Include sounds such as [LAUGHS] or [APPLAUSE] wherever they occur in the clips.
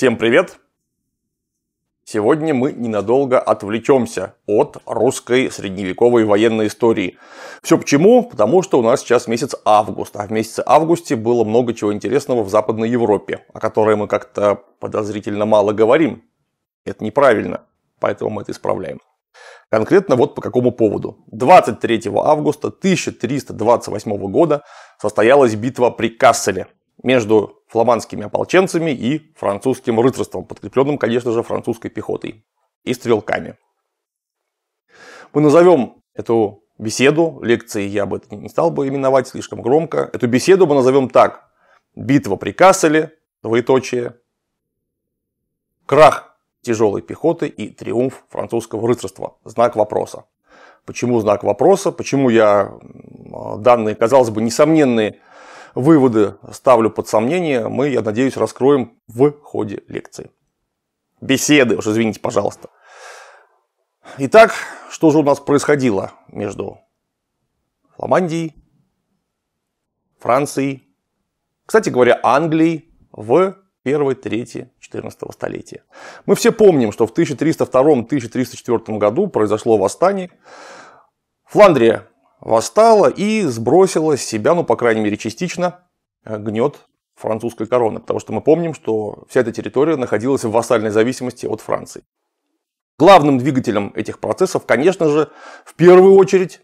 Всем привет! Сегодня мы ненадолго отвлечемся от русской средневековой военной истории. Все почему? Потому что у нас сейчас месяц август, а в месяце августе было много чего интересного в Западной Европе, о которой мы как-то подозрительно мало говорим. Это неправильно, поэтому мы это исправляем. Конкретно вот по какому поводу. 23 августа 1328 года состоялась битва при Касселе, между фламандскими ополченцами и французским рыцарством, подкрепленным, конечно же, французской пехотой и стрелками. Мы назовем эту беседу, лекции я бы это не стал бы именовать слишком громко, эту беседу мы назовем так. Битва при Касселе, двоеточие, крах тяжелой пехоты и триумф французского рыцарства. Знак вопроса. Почему знак вопроса? Почему я данные, казалось бы, несомненные Выводы ставлю под сомнение, мы, я надеюсь, раскроем в ходе лекции. Беседы, уж извините, пожалуйста. Итак, что же у нас происходило между Фламандией, Францией, кстати говоря, Англией в первой трети 14 столетия. Мы все помним, что в 1302-1304 году произошло восстание. Фландрия восстала и сбросила с себя, ну, по крайней мере, частично, э, гнет французской короны, потому что мы помним, что вся эта территория находилась в вассальной зависимости от Франции. Главным двигателем этих процессов, конечно же, в первую очередь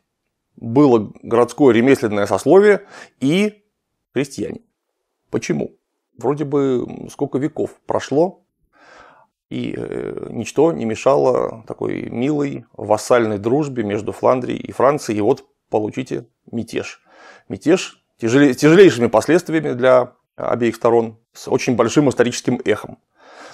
было городское ремесленное сословие и крестьяне. Почему? Вроде бы сколько веков прошло, и э, ничто не мешало такой милой вассальной дружбе между Фландрией и Францией. И вот получите мятеж. Мятеж с тяжелейшими последствиями для обеих сторон, с очень большим историческим эхом.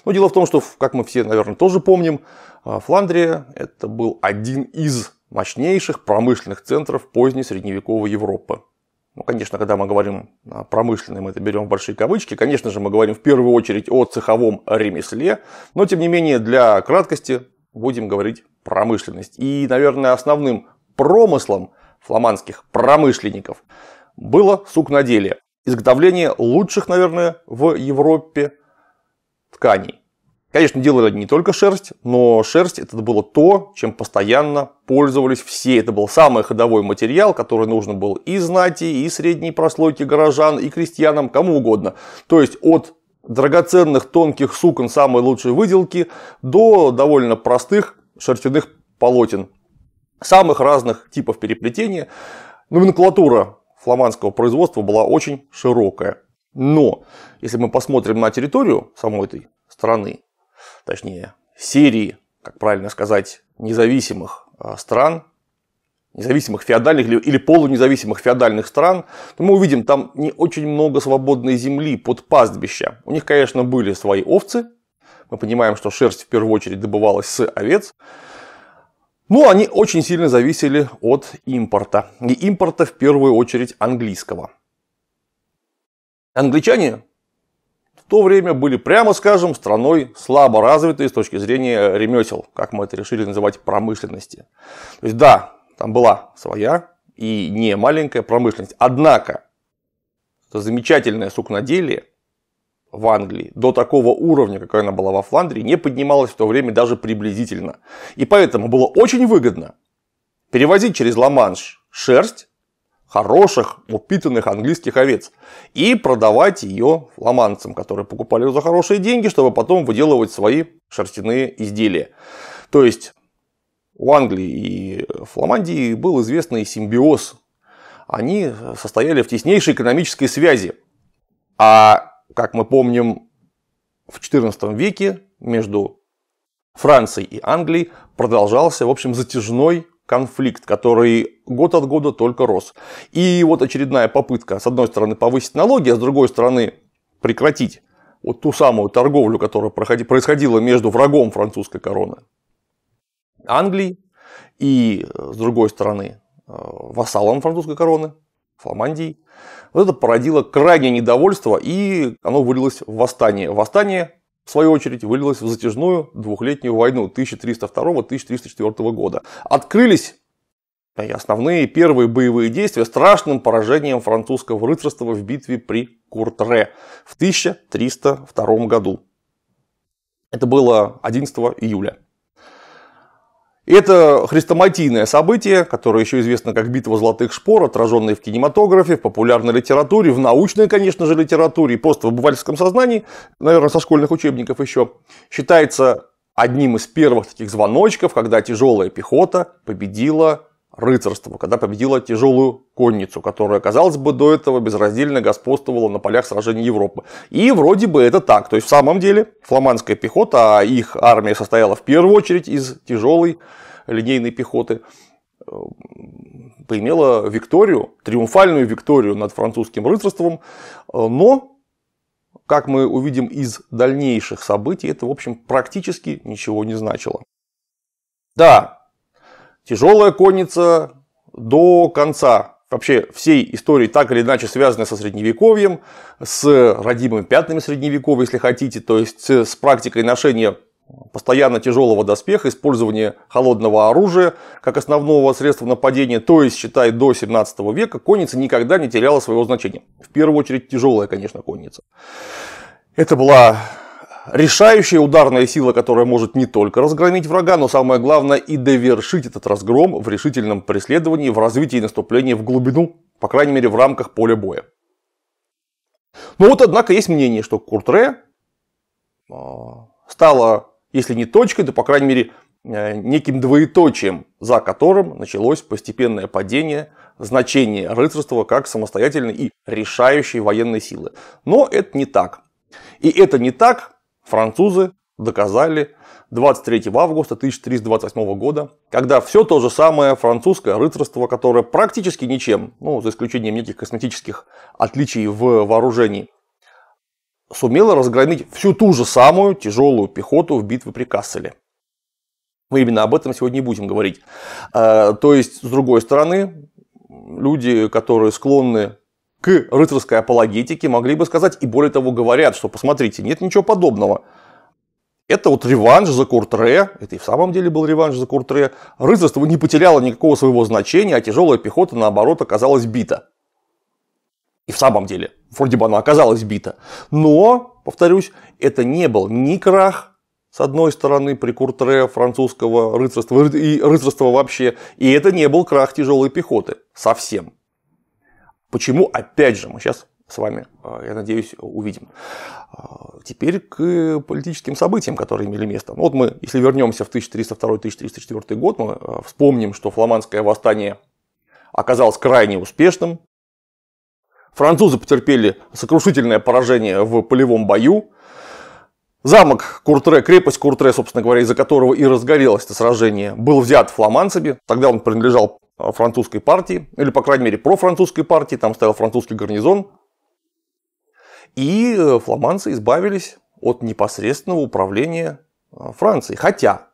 Но дело в том, что, как мы все, наверное, тоже помним, э, Фландрия – это был один из мощнейших промышленных центров поздней средневековой Европы. Ну, конечно, когда мы говорим промышленный, мы это берем в большие кавычки. Конечно же, мы говорим в первую очередь о цеховом ремесле. Но, тем не менее, для краткости будем говорить промышленность. И, наверное, основным промыслом – фламандских промышленников, было сукноделие. Изготовление лучших, наверное, в Европе тканей. Конечно, делали не только шерсть, но шерсть это было то, чем постоянно пользовались все. Это был самый ходовой материал, который нужен был и знати, и средней прослойке горожан, и крестьянам, кому угодно. То есть от драгоценных тонких сукон самой лучшей выделки до довольно простых шерстяных полотен самых разных типов переплетения. Номенклатура фламандского производства была очень широкая. Но если мы посмотрим на территорию самой этой страны, точнее серии, как правильно сказать, независимых а, стран, независимых феодальных или, или полунезависимых феодальных стран, то мы увидим там не очень много свободной земли под пастбища. У них, конечно, были свои овцы. Мы понимаем, что шерсть в первую очередь добывалась с овец. Ну, они очень сильно зависели от импорта. И импорта в первую очередь английского. Англичане в то время были, прямо скажем, страной слабо развитой с точки зрения ремесел, как мы это решили называть, промышленности. То есть, да, там была своя и не маленькая промышленность. Однако, замечательное сукноделие – в Англии до такого уровня, какая она была во Фландрии, не поднималась в то время даже приблизительно. И поэтому было очень выгодно перевозить через Ла-Манш шерсть хороших, упитанных английских овец и продавать ее фламандцам, которые покупали ее за хорошие деньги, чтобы потом выделывать свои шерстяные изделия. То есть у Англии и Фламандии был известный симбиоз. Они состояли в теснейшей экономической связи. А как мы помним, в XIV веке между Францией и Англией продолжался, в общем, затяжной конфликт, который год от года только рос. И вот очередная попытка, с одной стороны, повысить налоги, а с другой стороны, прекратить вот ту самую торговлю, которая происходила между врагом французской короны Англии и, э, с другой стороны, э, вассалом французской короны Фламандии. Вот это породило крайнее недовольство, и оно вылилось в восстание. Восстание, в свою очередь, вылилось в затяжную двухлетнюю войну 1302-1304 года. Открылись основные первые боевые действия страшным поражением французского рыцарства в битве при Куртре в 1302 году. Это было 11 июля. Это хрестоматийное событие, которое еще известно как битва золотых шпор, отраженное в кинематографе, в популярной литературе, в научной, конечно же, литературе просто в обывательском сознании, наверное, со школьных учебников еще, считается одним из первых таких звоночков, когда тяжелая пехота победила рыцарству, когда победила тяжелую конницу, которая, казалось бы, до этого безраздельно господствовала на полях сражений Европы. И вроде бы это так. То есть, в самом деле, фламандская пехота, а их армия состояла в первую очередь из тяжелой линейной пехоты, э, поимела викторию, триумфальную викторию над французским рыцарством, э, но как мы увидим из дальнейших событий, это, в общем, практически ничего не значило. Да, Тяжелая конница до конца вообще всей истории так или иначе связаны со средневековьем, с родимыми пятнами средневековья, если хотите, то есть с практикой ношения постоянно тяжелого доспеха, использования холодного оружия как основного средства нападения, то есть, считай, до 17 века конница никогда не теряла своего значения. В первую очередь тяжелая, конечно, конница. Это была решающая ударная сила, которая может не только разгромить врага, но самое главное и довершить этот разгром в решительном преследовании, в развитии наступления в глубину, по крайней мере в рамках поля боя. Но ну вот однако есть мнение, что Куртре а, стала, если не точкой, то по крайней мере э, неким двоеточием, за которым началось постепенное падение значения рыцарства как самостоятельной и решающей военной силы. Но это не так. И это не так французы доказали 23 августа 1328 года, когда все то же самое французское рыцарство, которое практически ничем, ну, за исключением неких косметических отличий в вооружении, сумело разгромить всю ту же самую тяжелую пехоту в битве при Касселе. Мы именно об этом сегодня и будем говорить. Э, то есть, с другой стороны, люди, которые склонны к рыцарской апологетике могли бы сказать, и более того говорят, что посмотрите, нет ничего подобного. Это вот реванш за Куртре, это и в самом деле был реванш за Куртре. Рыцарство не потеряло никакого своего значения, а тяжелая пехота, наоборот, оказалась бита. И в самом деле, вроде бы она оказалась бита. Но, повторюсь, это не был ни крах с одной стороны, при Куртре французского рыцарства и рыцарства вообще. И это не был крах тяжелой пехоты. Совсем. Почему, опять же, мы сейчас с вами, э, я надеюсь, увидим. Э, теперь к политическим событиям, которые имели место. Вот мы, если вернемся в 1302-1304 год, мы э, вспомним, что фламандское восстание оказалось крайне успешным. Французы потерпели сокрушительное поражение в полевом бою. Замок Куртре, крепость Куртре, собственно говоря, из-за которого и разгорелось это сражение, был взят фламанцами. Тогда он принадлежал Э, французской партии, или, по крайней мере, профранцузской партии, там стоял французский гарнизон. И э, фламандцы избавились от непосредственного управления э, Францией. Хотя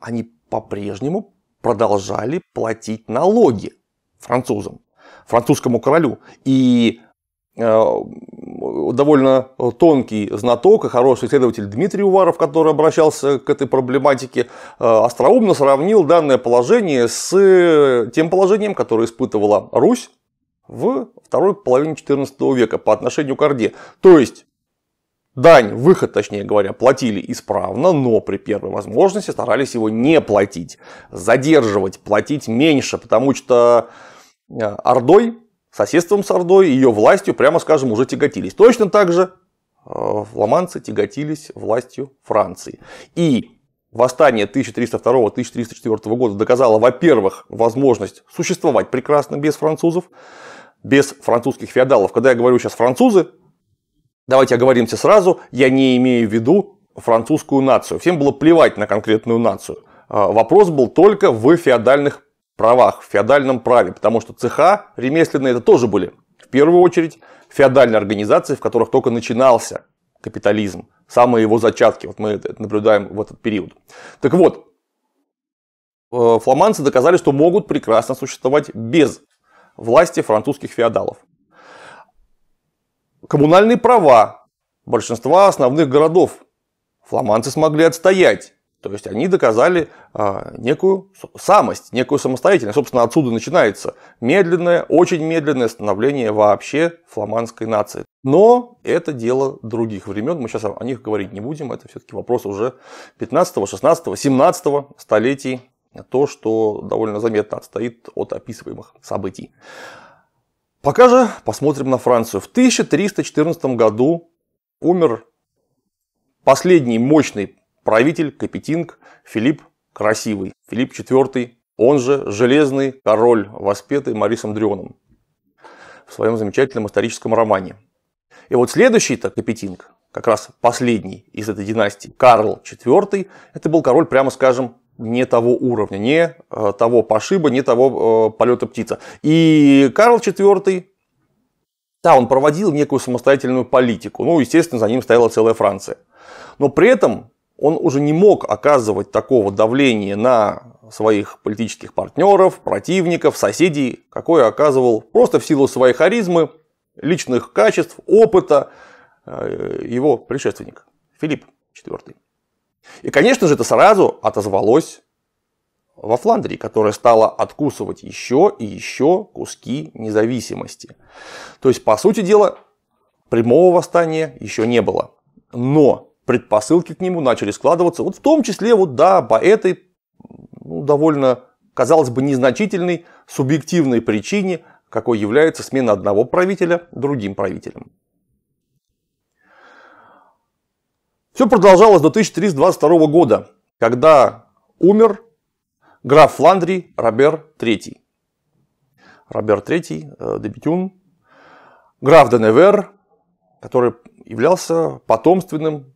они по-прежнему продолжали платить налоги французам, французскому королю. И Э, довольно э, тонкий знаток и хороший исследователь Дмитрий Уваров, который обращался к этой проблематике, э, остроумно сравнил данное положение с тем положением, которое испытывала Русь в второй половине XIV века по отношению к Орде. То есть Дань, выход, точнее говоря, платили исправно, но при первой возможности старались его не платить, задерживать, платить меньше, потому что Ордой соседством с Ордой, и ее властью, прямо скажем, уже тяготились. Точно так же э, фламандцы тяготились властью Франции. И восстание 1302-1304 года доказало, во-первых, возможность существовать прекрасно без французов, без французских феодалов. Когда я говорю сейчас французы, давайте оговоримся сразу, я не имею в виду французскую нацию. Всем было плевать на конкретную нацию. Э, вопрос был только в феодальных правах в феодальном праве, потому что цеха ремесленные это тоже были в первую очередь феодальные организации, в которых только начинался капитализм, самые его зачатки, вот мы это наблюдаем в этот период. Так вот, э, фламандцы доказали, что могут прекрасно существовать без власти французских феодалов. Коммунальные права большинства основных городов фламандцы смогли отстоять то есть они доказали а, некую самость, некую самостоятельность. Собственно, отсюда начинается медленное, очень медленное становление вообще фламандской нации. Но это дело других времен, мы сейчас о них говорить не будем, это все-таки вопрос уже 15, 16, 17 столетий, то, что довольно заметно отстоит от описываемых событий. Пока же посмотрим на Францию. В 1314 году умер последний мощный правитель Капетинг Филипп Красивый, Филипп IV, он же Железный король, воспетый Марисом Дрионом в своем замечательном историческом романе. И вот следующий-то Капетинг, как раз последний из этой династии, Карл IV, это был король, прямо скажем, не того уровня, не э, того пошиба, не того э, полета птица. И Карл IV, да, он проводил некую самостоятельную политику. Ну, естественно, за ним стояла целая Франция. Но при этом он уже не мог оказывать такого давления на своих политических партнеров, противников, соседей, какое оказывал просто в силу своей харизмы, личных качеств, опыта э, его предшественник Филипп IV. И, конечно же, это сразу отозвалось во Фландрии, которая стала откусывать еще и еще куски независимости. То есть, по сути дела, прямого восстания еще не было. Но предпосылки к нему начали складываться, вот в том числе вот да, по этой ну, довольно, казалось бы, незначительной субъективной причине, какой является смена одного правителя другим правителем. Все продолжалось до 1322 года, когда умер граф Фландрии Робер III. Робер III, э, Дебетюн, граф Деневер, который являлся потомственным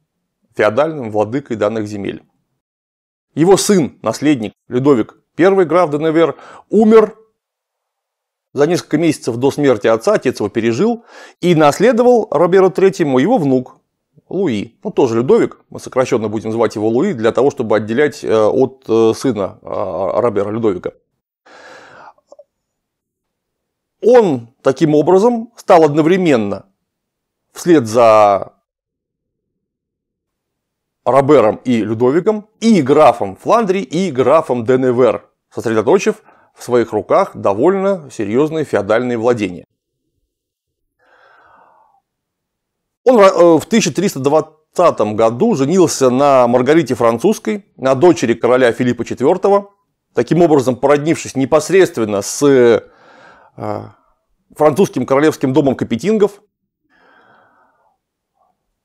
феодальным владыкой данных земель. Его сын, наследник Людовик I граф Деневер, умер за несколько месяцев до смерти отца, отец его пережил, и наследовал Роберу III его внук Луи, ну тоже Людовик, мы сокращенно будем звать его Луи, для того, чтобы отделять э, от э, сына э, Робера Людовика. Он таким образом стал одновременно, вслед за Робером и Людовиком, и графом Фландрии, и графом Деневер, сосредоточив в своих руках довольно серьезные феодальные владения. Он э, в 1320 году женился на Маргарите Французской, на дочери короля Филиппа IV, таким образом породнившись непосредственно с э, французским королевским домом Капетингов.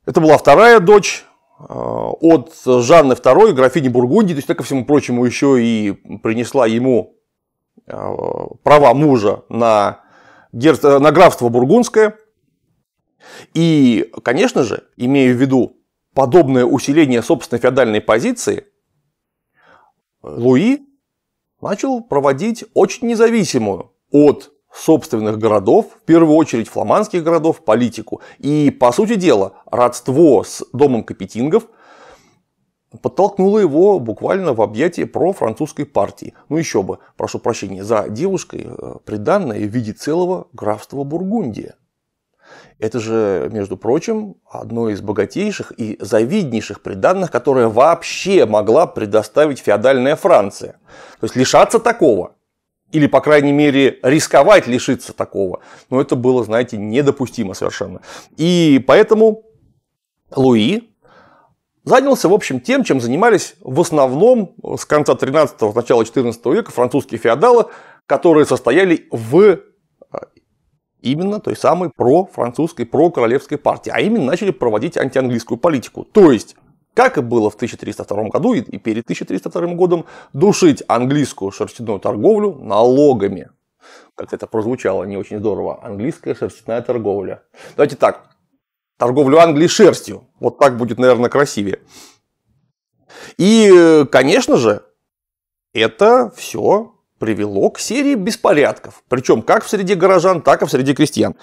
Это была вторая дочь Э, от Жанны II, графини Бургундии, то есть, так ко всему прочему, еще и принесла ему э, права мужа на, герц... Э, на графство бургундское. И, конечно же, имея в виду подобное усиление собственной феодальной позиции, Луи начал проводить очень независимую от собственных городов, в первую очередь фламандских городов, политику. И, по сути дела, родство с домом Капетингов подтолкнуло его буквально в объятия профранцузской партии. Ну еще бы, прошу прощения, за девушкой э, приданное в виде целого графства Бургундия. Это же, между прочим, одно из богатейших и завиднейших приданных, которое вообще могла предоставить феодальная Франция. То есть лишаться такого – или, по крайней мере, рисковать лишиться такого. Но это было, знаете, недопустимо совершенно. И поэтому Луи занялся, в общем, тем, чем занимались в основном с конца 13-го, начала 14 века французские феодалы, которые состояли в э, именно той самой про французской, про королевской партии, а именно начали проводить антианглийскую политику. То есть как и было в 1302 году и перед 1302 годом, душить английскую шерстяную торговлю налогами. Как-то это прозвучало не очень здорово. Английская шерстяная торговля. Давайте так. Торговлю Англии шерстью. Вот так будет, наверное, красивее. И, конечно же, это все привело к серии беспорядков. Причем как в среде горожан, так и в среде крестьян.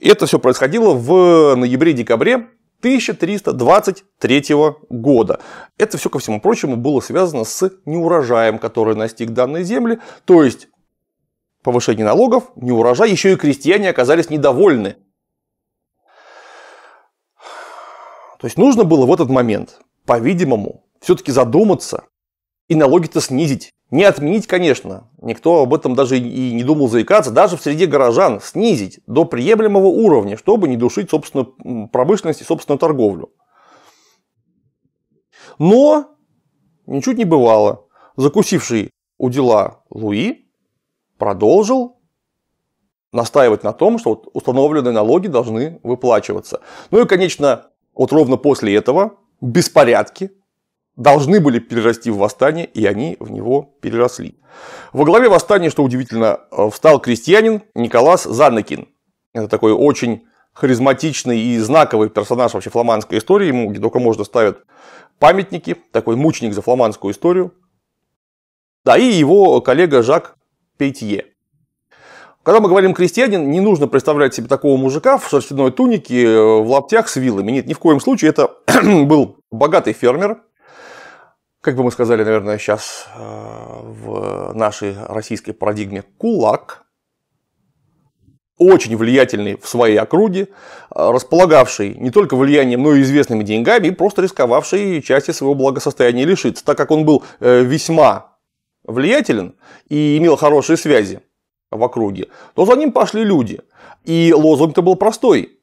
Это все происходило в ноябре-декабре 1323 года. Это все, ко всему прочему, было связано с неурожаем, который настиг данной земли, то есть повышение налогов, неурожай, еще и крестьяне оказались недовольны. То есть нужно было в этот момент, по-видимому, все-таки задуматься и налоги-то снизить. Не отменить, конечно, никто об этом даже и не думал заикаться, даже в среде горожан снизить до приемлемого уровня, чтобы не душить собственную промышленность и собственную торговлю. Но ничуть не бывало. Закусивший у дела Луи продолжил настаивать на том, что вот установленные налоги должны выплачиваться. Ну и, конечно, вот ровно после этого беспорядки должны были перерасти в восстание, и они в него переросли. Во главе восстания, что удивительно, э, встал крестьянин Николас Заныкин. Это такой очень харизматичный и знаковый персонаж вообще фламандской истории, ему где только можно ставят памятники, такой мученик за фламандскую историю. Да, и его коллега Жак Пейтье. Когда мы говорим крестьянин, не нужно представлять себе такого мужика в шерстяной тунике, э, в лаптях с вилами. Нет, ни в коем случае. Это [CLEARS THROAT] был богатый фермер, как бы мы сказали, наверное, сейчас э, в нашей российской парадигме, кулак, очень влиятельный в своей округе, э, располагавший не только влиянием, но и известными деньгами, и просто рисковавший части своего благосостояния лишиться, так как он был э, весьма влиятелен и имел хорошие связи в округе, то за ним пошли люди. И лозунг-то был простой –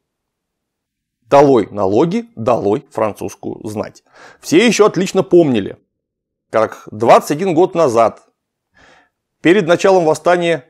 Долой налоги, долой французскую знать. Все еще отлично помнили, как 21 год назад, перед началом восстания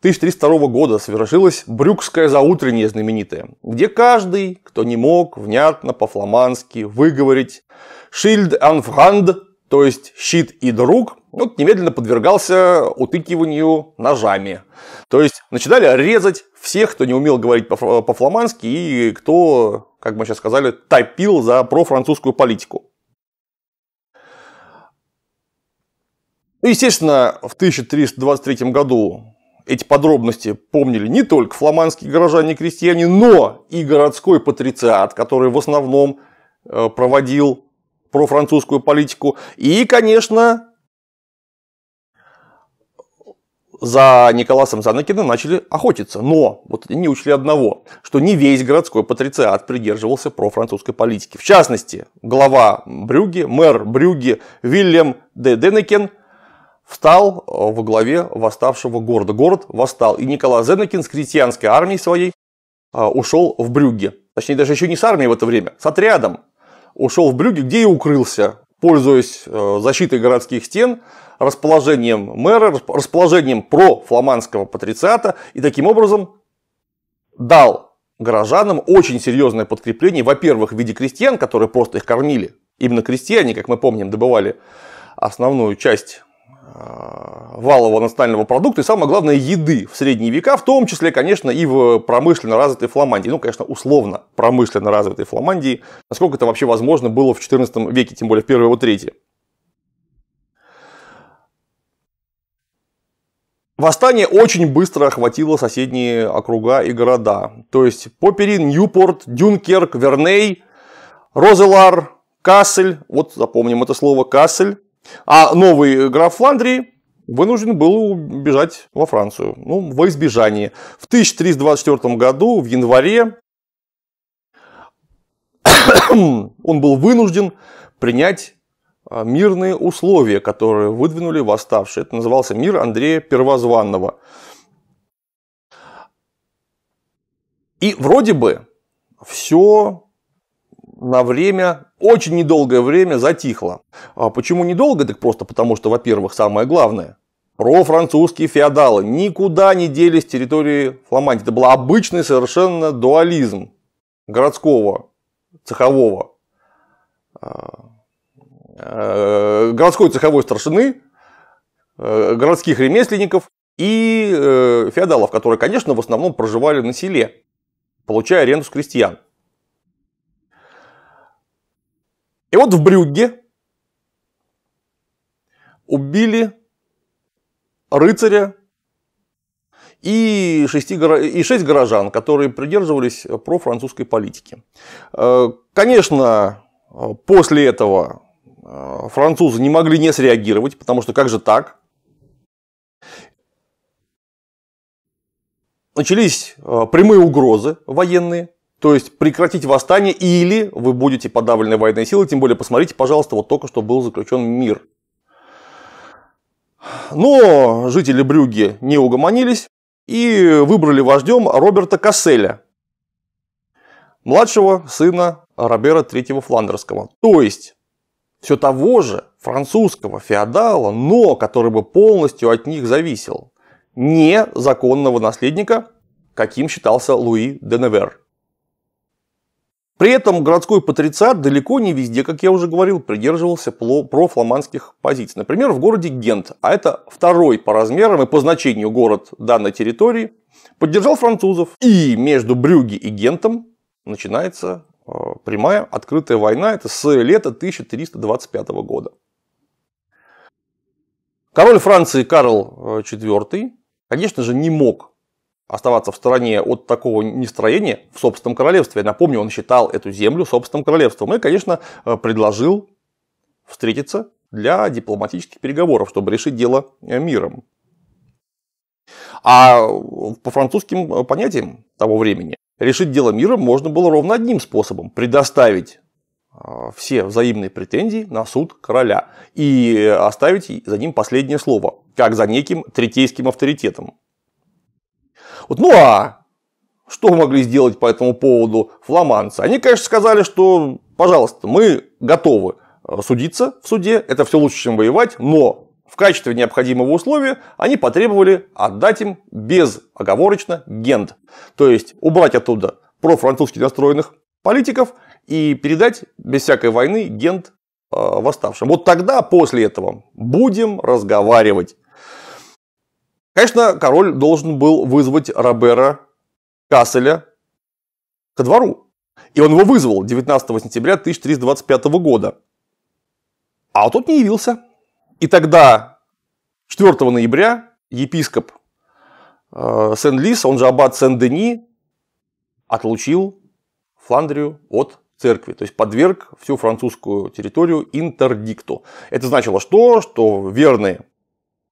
1302 года совершилось Брюкское заутреннее знаменитое, где каждый, кто не мог внятно по-фламандски выговорить «Шильд анфранд», то есть «щит и друг», вот немедленно подвергался утыкиванию ножами. То есть начинали резать всех, кто не умел говорить по-фламандски и кто, как мы сейчас сказали, топил за профранцузскую политику. Ну, естественно, в 1323 году эти подробности помнили не только фламандские горожане и крестьяне, но и городской патрициат, который в основном э, проводил профранцузскую политику. И, конечно, за Николасом Занакиным начали охотиться. Но вот они не учли одного, что не весь городской патрициат придерживался профранцузской политики. В частности, глава Брюги, мэр Брюги Вильям де Денекен – встал э, во главе восставшего города. Город восстал. И Николай Зенокин с крестьянской армией своей э, ушел в Брюгге. Точнее, даже еще не с армией в это время, с отрядом. Ушел в Брюгге, где и укрылся, пользуясь э, защитой городских стен, расположением мэра, расположением профламандского патрициата. И таким образом дал горожанам очень серьезное подкрепление, во-первых, в виде крестьян, которые просто их кормили. Именно крестьяне, как мы помним, добывали основную часть Э, валового национального продукта и, самое главное, еды в средние века, в том числе, конечно, и в промышленно развитой Фламандии. Ну, конечно, условно промышленно развитой Фламандии, насколько это вообще возможно было в XIV веке, тем более в первой его трети. Восстание очень быстро охватило соседние округа и города. То есть Поперин, Ньюпорт, Дюнкерк, Верней, Розелар, Кассель, вот запомним это слово Кассель, а новый граф Фландрии вынужден был убежать во Францию. Ну, во избежание. В 1324 году, в январе, [COUGHS] он был вынужден принять а, мирные условия, которые выдвинули восставшие. Это назывался мир Андрея Первозванного. И вроде бы все на время очень недолгое время затихло. А почему недолго? Так просто потому, что, во-первых, самое главное, профранцузские феодалы никуда не делись с территории Фламандии. Это был обычный совершенно дуализм городского, цехового, а, э, городской цеховой старшины, э, городских ремесленников и э, феодалов, которые, конечно, в основном проживали на селе, получая аренду с крестьян. И вот в Брюгге убили рыцаря и, шести, и шесть горожан, которые придерживались профранцузской политики. Э, конечно, после этого э, французы не могли не среагировать, потому что как же так? Начались э, прямые угрозы военные. То есть прекратить восстание или вы будете подавлены военной силой, тем более посмотрите, пожалуйста, вот только что был заключен мир. Но жители Брюги не угомонились и выбрали вождем Роберта Касселя, младшего сына Робера III Фландерского. То есть все того же французского феодала, но который бы полностью от них зависел, не законного наследника, каким считался Луи де Невер. При этом городской патрициат далеко не везде, как я уже говорил, придерживался профламандских позиций. Например, в городе Гент, а это второй по размерам и по значению город данной территории, поддержал французов. И между Брюги и Гентом начинается э, прямая открытая война. Это с лета 1325 года. Король Франции Карл IV, э, конечно же, не мог оставаться в стороне от такого нестроения в собственном королевстве. Я напомню, он считал эту землю собственным королевством и, конечно, э, предложил встретиться для дипломатических переговоров, чтобы решить дело э, миром. А по французским э, понятиям того времени решить дело миром можно было ровно одним способом – предоставить все взаимные претензии на суд короля и оставить за ним последнее слово, как за неким третейским авторитетом. Вот, ну а что могли сделать по этому поводу фламандцы? Они, конечно, сказали, что, пожалуйста, мы готовы э, судиться в суде, это все лучше, чем воевать, но в качестве необходимого условия они потребовали отдать им безоговорочно Гент. То есть убрать оттуда профранцузски настроенных политиков и передать без всякой войны Гент э, восставшим. Вот тогда, после этого, будем разговаривать. Конечно, король должен был вызвать Робера Касселя ко двору. И он его вызвал 19 сентября 1325 года. А тот не явился. И тогда 4 ноября епископ э, Сен-Лис, он же аббат Сен-Дени, отлучил Фландрию от церкви, то есть подверг всю французскую территорию интердикту. Это значило что? Что верные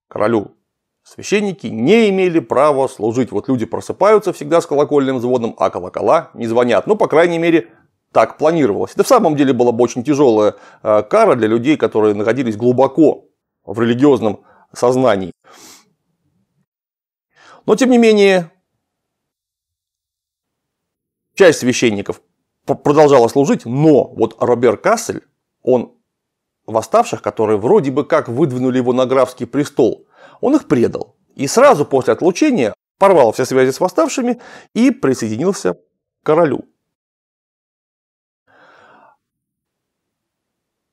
королю Священники не имели права служить. Вот люди просыпаются всегда с колокольным звоном, а колокола не звонят. Ну, по крайней мере, так планировалось. Это в самом деле была бы очень тяжелая э, кара для людей, которые находились глубоко в религиозном сознании. Но, тем не менее, часть священников продолжала служить, но вот Робер Кассель, он восставших, которые вроде бы как выдвинули его на графский престол – он их предал. И сразу после отлучения порвал все связи с восставшими и присоединился к королю.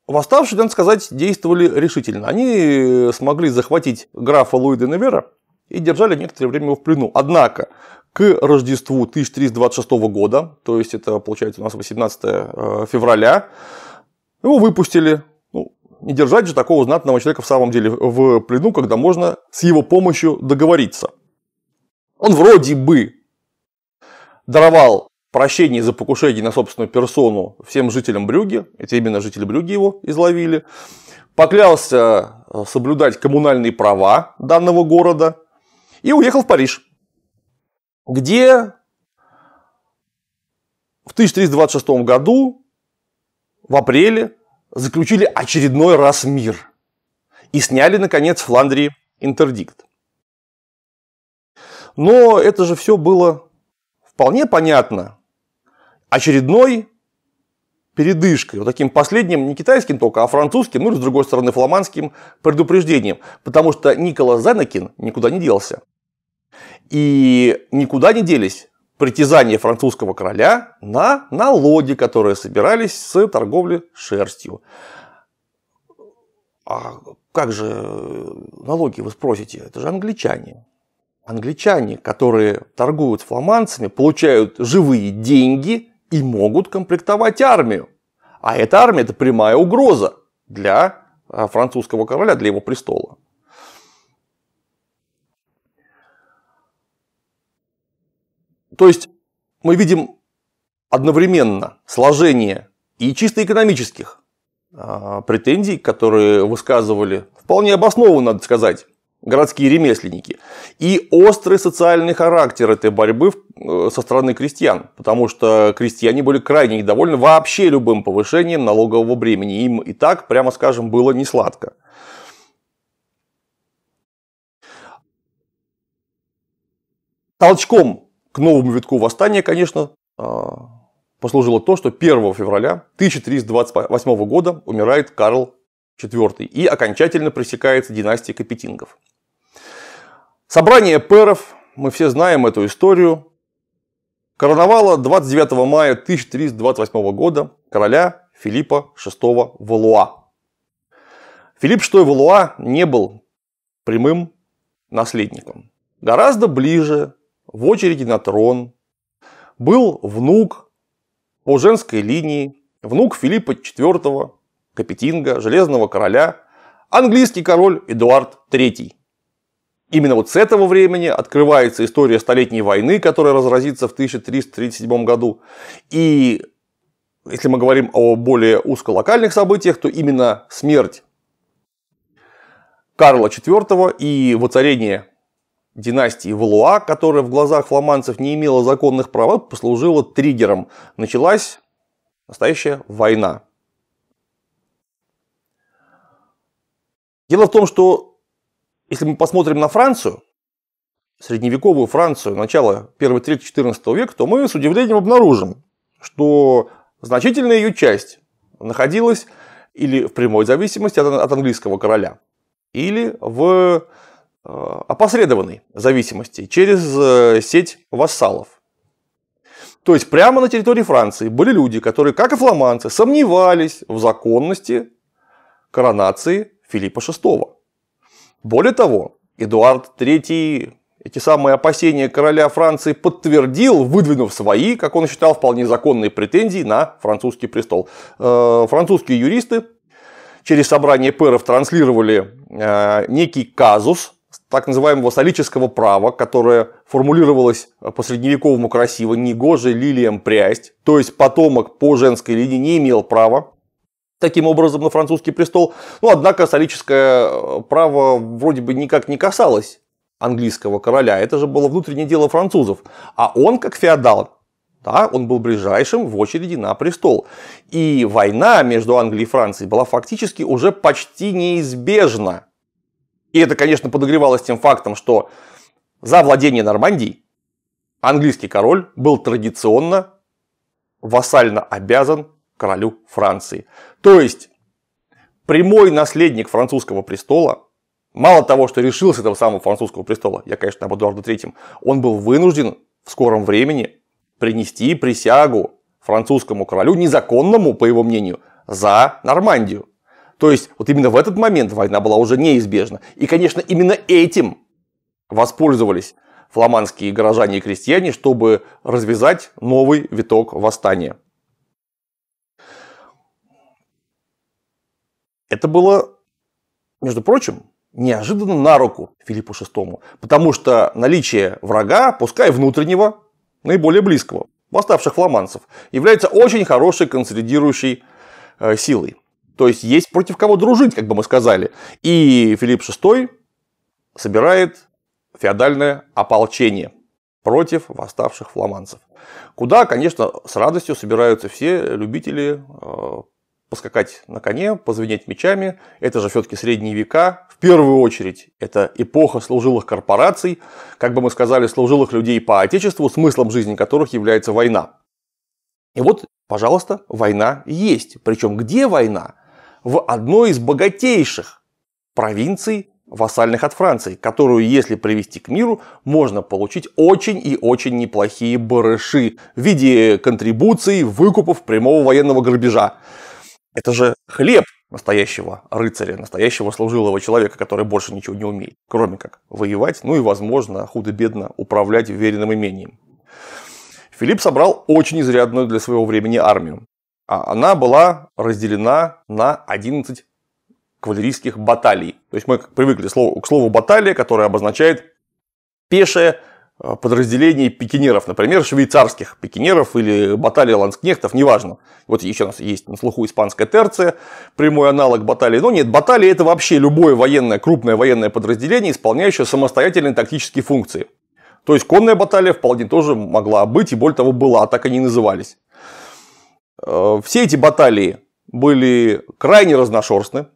Восставшие, надо сказать, действовали решительно. Они э, смогли захватить графа Луи де Невера и держали некоторое время его в плену. Однако к Рождеству 1326 года, то есть это получается у нас 18 э, февраля, его выпустили, не держать же такого знатного человека в самом деле в плену, когда можно с его помощью договориться. Он вроде бы даровал прощение за покушение на собственную персону всем жителям Брюги, это именно жители Брюги его изловили, поклялся э, соблюдать коммунальные права данного города и уехал в Париж, где в 1326 году, в апреле, заключили очередной раз мир и сняли, наконец, Фландрии интердикт. Но это же все было вполне понятно очередной передышкой, вот таким последним, не китайским только, а французским, ну или с другой стороны фламандским предупреждением, потому что Николас Зенекин никуда не делся. И никуда не делись притязание французского короля на налоги, которые собирались с торговли шерстью. А как же э, налоги, вы спросите? Это же англичане. Англичане, которые торгуют фламандцами, получают живые деньги и могут комплектовать армию. А эта армия – это прямая угроза для э, французского короля, для его престола. То есть мы видим одновременно сложение и чисто экономических а, претензий, которые высказывали вполне обоснованно, надо сказать, городские ремесленники, и острый социальный характер этой борьбы э, со стороны крестьян, потому что крестьяне были крайне недовольны вообще любым повышением налогового бремени, им и так, прямо скажем, было не сладко. Толчком к новому витку восстания, конечно, а, послужило то, что 1 февраля 1328 года умирает Карл IV и окончательно пресекается династия Капетингов. Собрание пэров, мы все знаем эту историю, короновало 29 мая 1328 года короля Филиппа VI Валуа. Филипп VI Валуа не был прямым наследником. Гораздо ближе в очереди на трон. Был внук по женской линии, внук Филиппа IV, Капетинга, Железного короля, английский король Эдуард III. Именно вот с этого времени открывается история Столетней войны, которая разразится в 1337 году. И если мы говорим о более узколокальных событиях, то именно смерть Карла IV и воцарение династии Валуа, которая в глазах фламандцев не имела законных прав, послужила триггером. Началась настоящая война. Дело в том, что если мы посмотрим на Францию, средневековую Францию, начала 1 трети 14 века, то мы с удивлением обнаружим, что значительная ее часть находилась или в прямой зависимости от английского короля, или в Э, опосредованной зависимости через э, сеть вассалов. То есть прямо на территории Франции были люди, которые, как и фламандцы, сомневались в законности коронации Филиппа VI. Более того, Эдуард III эти самые опасения короля Франции подтвердил, выдвинув свои, как он считал, вполне законные претензии на французский престол. Э, французские юристы через собрание пэров транслировали некий казус так называемого солического права, которое формулировалось э, по средневековому красиво, негоже лилиям прясть, то есть потомок по женской линии не имел права таким образом на французский престол. Ну, однако солическое э, право вроде бы никак не касалось английского короля, это же было внутреннее дело французов. А он, как феодал, да, он был ближайшим в очереди на престол. И война между Англией и Францией была фактически уже почти неизбежна. И это, конечно, подогревалось тем фактом, что за владение Нормандией английский король был традиционно вассально обязан королю Франции. То есть прямой наследник французского престола, мало того, что решился этого самого французского престола, я, конечно, об Эдуарду III, он был вынужден в скором времени принести присягу французскому королю, незаконному, по его мнению, за Нормандию. То есть вот именно в этот момент война была уже неизбежна. И, конечно, именно этим воспользовались фламандские горожане и крестьяне, чтобы развязать новый виток восстания. Это было, между прочим, неожиданно на руку Филиппу VI, потому что наличие врага, пускай внутреннего, наиболее близкого, восставших фламандцев, является очень хорошей консолидирующей э, силой. То есть есть против кого дружить, как бы мы сказали. И Филипп VI собирает феодальное ополчение против восставших фламандцев. Куда, конечно, с радостью собираются все любители э, поскакать на коне, позвенеть мечами. Это же все-таки средние века. В первую очередь, это эпоха служилых корпораций, как бы мы сказали, служилых людей по отечеству, смыслом жизни которых является война. И вот, пожалуйста, война есть. Причем где война? в одной из богатейших провинций, вассальных от Франции, которую, если привести к миру, можно получить очень и очень неплохие барыши в виде контрибуций, выкупов прямого военного грабежа. Это же хлеб настоящего рыцаря, настоящего служилого человека, который больше ничего не умеет, кроме как воевать, ну и, возможно, худо-бедно управлять веренным имением. Филипп собрал очень изрядную для своего времени армию. А она была разделена на 11 кавалерийских баталий. То есть мы привыкли к слову, к баталия, которое обозначает пешее э, подразделение пикинеров, например, швейцарских пикинеров или баталии ланскнехтов, неважно. Вот еще у нас есть на слуху испанская терция, прямой аналог баталии. Но нет, баталии это вообще любое военное, крупное военное подразделение, исполняющее самостоятельные тактические функции. То есть конная баталия вполне тоже могла быть, и более того была, а так они и назывались. Э, все эти баталии были крайне разношерстны,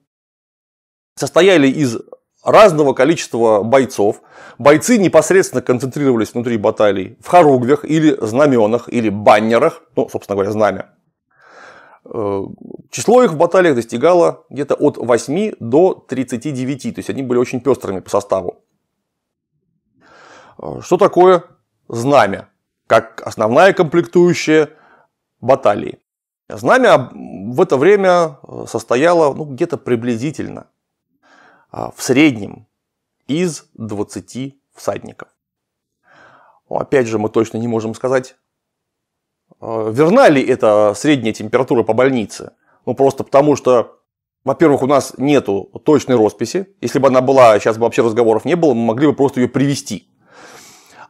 состояли из разного количества бойцов. Бойцы непосредственно концентрировались внутри баталий в хоругвях или знаменах или баннерах, ну, собственно говоря, знамя. Э, число их в баталиях достигало где-то от 8 до 39, то есть они были очень пестрыми по составу. Э, что такое знамя, как основная комплектующая баталии? Знамя в это время э, состояло ну, где-то приблизительно а, в среднем из 20 всадников. Ну, опять же, мы точно не можем сказать, э, верна ли это средняя температура по больнице. Ну, просто потому что, во-первых, у нас нету точной росписи. Если бы она была, сейчас бы вообще разговоров не было, мы могли бы просто ее привести.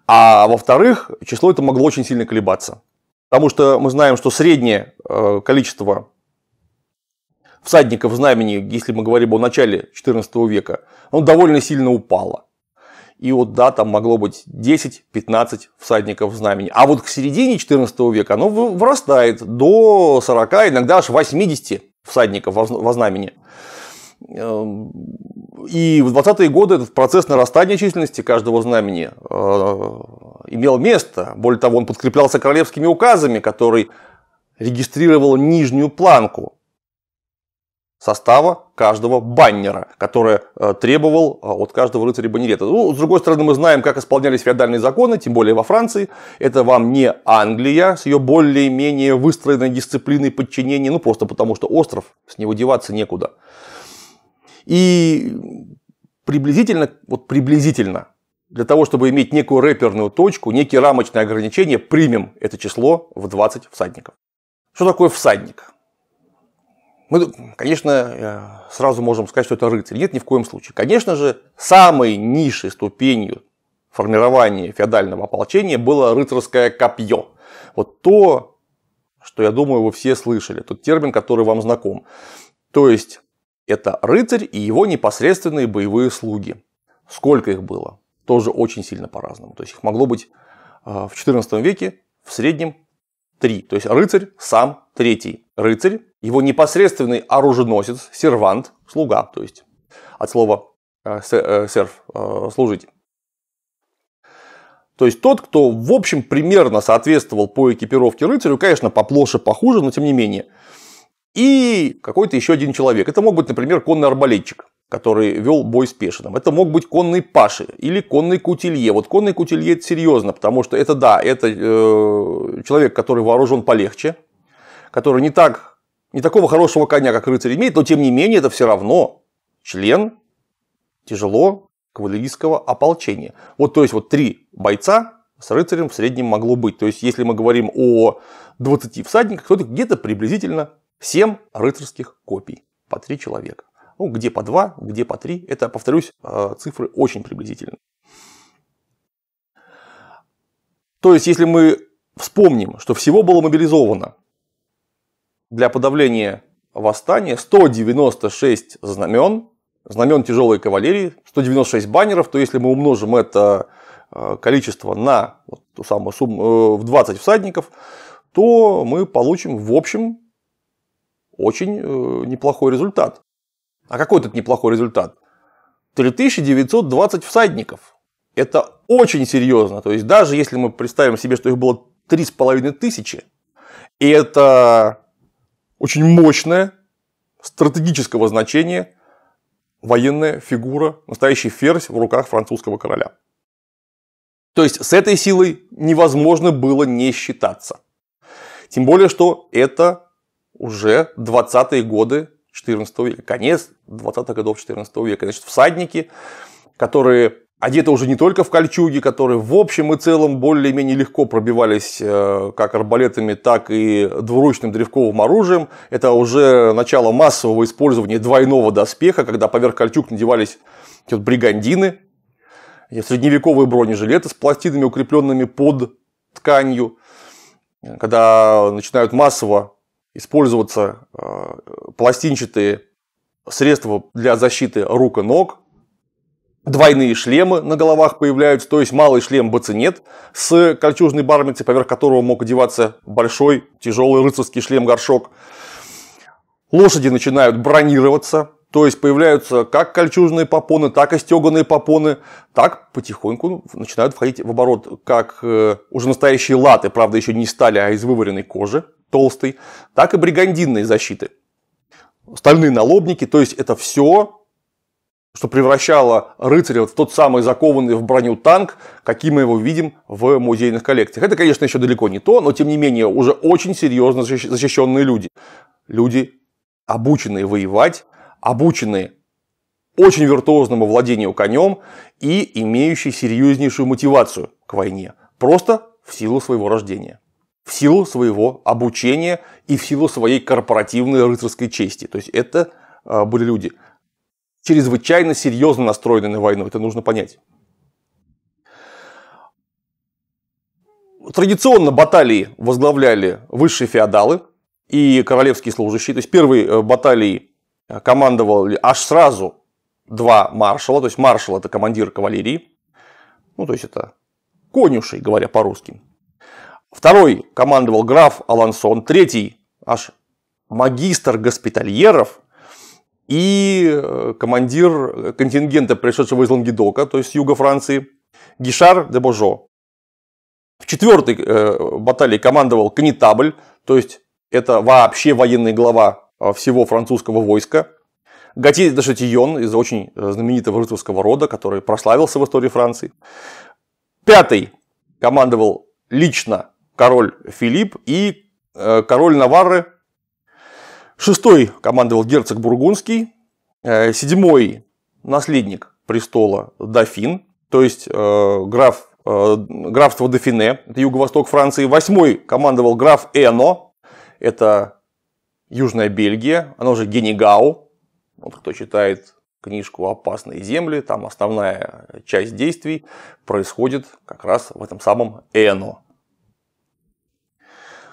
А во-вторых, число это могло очень сильно колебаться. Потому что мы знаем, что среднее э, количество всадников знамени, если мы говорим о начале XIV века, оно довольно сильно упало. И вот да, там могло быть 10-15 всадников знамени. А вот к середине XIV века оно вырастает до 40, иногда аж 80 всадников во знамени. Эм, и в 20-е годы этот процесс нарастания численности каждого знамени э, имел место. Более того, он подкреплялся королевскими указами, который регистрировал нижнюю планку состава каждого баннера, который э, требовал э, от каждого рыцаря баннерета. Ну, с другой стороны, мы знаем, как исполнялись феодальные законы, тем более во Франции. Это вам не Англия с ее более-менее выстроенной дисциплиной подчинения, ну просто потому что остров, с него деваться некуда. И приблизительно, вот приблизительно для того, чтобы иметь некую рэперную точку, некие рамочные ограничения, примем это число в 20 всадников. Что такое всадник? Мы, конечно, э, сразу можем сказать, что это рыцарь. Нет, ни в коем случае. Конечно же, самой низшей ступенью формирования феодального ополчения было рыцарское копье. Вот то, что, я думаю, вы все слышали, тот термин, который вам знаком. То есть, это рыцарь и его непосредственные боевые слуги. Сколько их было? тоже очень сильно по-разному. То есть их могло быть э, в XIV веке в среднем три. То есть рыцарь сам третий рыцарь, его непосредственный оруженосец, сервант, слуга, то есть от слова э, э, серв служить. То есть тот, кто в общем примерно соответствовал по экипировке рыцарю, конечно, поплоше, похуже, но тем не менее – и какой-то еще один человек. Это мог быть, например, конный арбалетчик который вел бой с Пешиным. Это мог быть конный Паши или конный Кутилье. Вот конный Кутилье это серьезно, потому что это, да, это э, человек, который вооружен полегче, который не, так, не такого хорошего коня, как рыцарь имеет, но тем не менее это все равно член тяжело кавалерийского ополчения. Вот, то есть, вот три бойца с рыцарем в среднем могло быть. То есть, если мы говорим о 20 всадниках, то это где-то приблизительно 7 рыцарских копий по 3 человека. Ну, где по 2, где по 3. Это, повторюсь, э, цифры очень приблизительные. То есть, если мы вспомним, что всего было мобилизовано для подавления восстания 196 знамен, знамен тяжелой кавалерии, 196 баннеров, то если мы умножим это э, количество на вот ту самую сумму э, в 20 всадников, то мы получим в общем очень э, неплохой результат. А какой этот неплохой результат? 3920 всадников. Это очень серьезно. То есть даже если мы представим себе, что их было 3500, и это очень мощная, стратегического значения военная фигура, настоящий ферзь в руках французского короля. То есть с этой силой невозможно было не считаться. Тем более, что это уже 20-е годы 14 века, конец 20-х годов 14 века. Значит, всадники, которые одеты уже не только в кольчуги, которые в общем и целом более-менее легко пробивались э, как арбалетами, так и двуручным древковым оружием. Это уже начало массового использования двойного доспеха, когда поверх кольчуг надевались вот бригандины, средневековые бронежилеты с пластинами, укрепленными под тканью. Когда начинают массово использоваться э, пластинчатые средства для защиты рук и ног, двойные шлемы на головах появляются, то есть малый шлем бацинет с кольчужной бармицей, поверх которого мог одеваться большой тяжелый рыцарский шлем-горшок. Лошади начинают бронироваться, то есть появляются как кольчужные попоны, так и стеганые попоны. Так потихоньку начинают входить в оборот как э, уже настоящие латы, правда еще не стали, а из вываренной кожи толстой, так и бригандинные защиты. Стальные налобники, то есть это все, что превращало рыцаря в тот самый закованный в броню танк, каким мы его видим в музейных коллекциях. Это, конечно, еще далеко не то, но тем не менее уже очень серьезно защищенные люди. Люди, обученные воевать, обучены очень виртуозному владению конем и имеющие серьезнейшую мотивацию к войне, просто в силу своего рождения, в силу своего обучения и в силу своей корпоративной рыцарской чести. То есть это э, были люди чрезвычайно серьезно настроены на войну, это нужно понять. Традиционно баталии возглавляли высшие феодалы и королевские служащие. То есть первые э, баталии Э, командовал аж сразу два маршала, то есть маршал это командир кавалерии, ну то есть это конюшей, говоря по-русски. Второй командовал граф Алансон, третий аж магистр госпитальеров и э, командир контингента, пришедшего из Лангедока, то есть с юга Франции, Гишар де Божо. В четвертой э, баталии командовал канитабль, то есть это вообще военный глава Э, всего французского войска. Готье де Шатион из очень э, знаменитого рыцарского рода, который прославился в истории Франции. Пятый командовал лично король Филипп и э, король Наварры. Шестой командовал герцог Бургундский. Седьмой наследник престола Дофин, то есть граф, графство Дофине, это юго-восток Франции. Восьмой командовал граф Эно, это Южная Бельгия, она уже Генегау. Вот кто читает книжку «Опасные земли», там основная часть действий происходит как раз в этом самом Эно.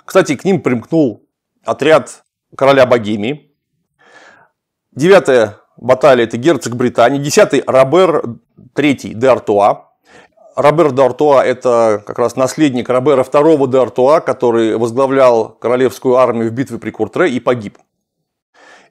Кстати, к ним примкнул отряд короля Богемии. Девятая баталия – это герцог Британии. Десятый – Робер III де Артуа. Робер де Артуа – это как раз наследник Робера II де Артуа, который возглавлял королевскую армию в битве при Куртре и погиб.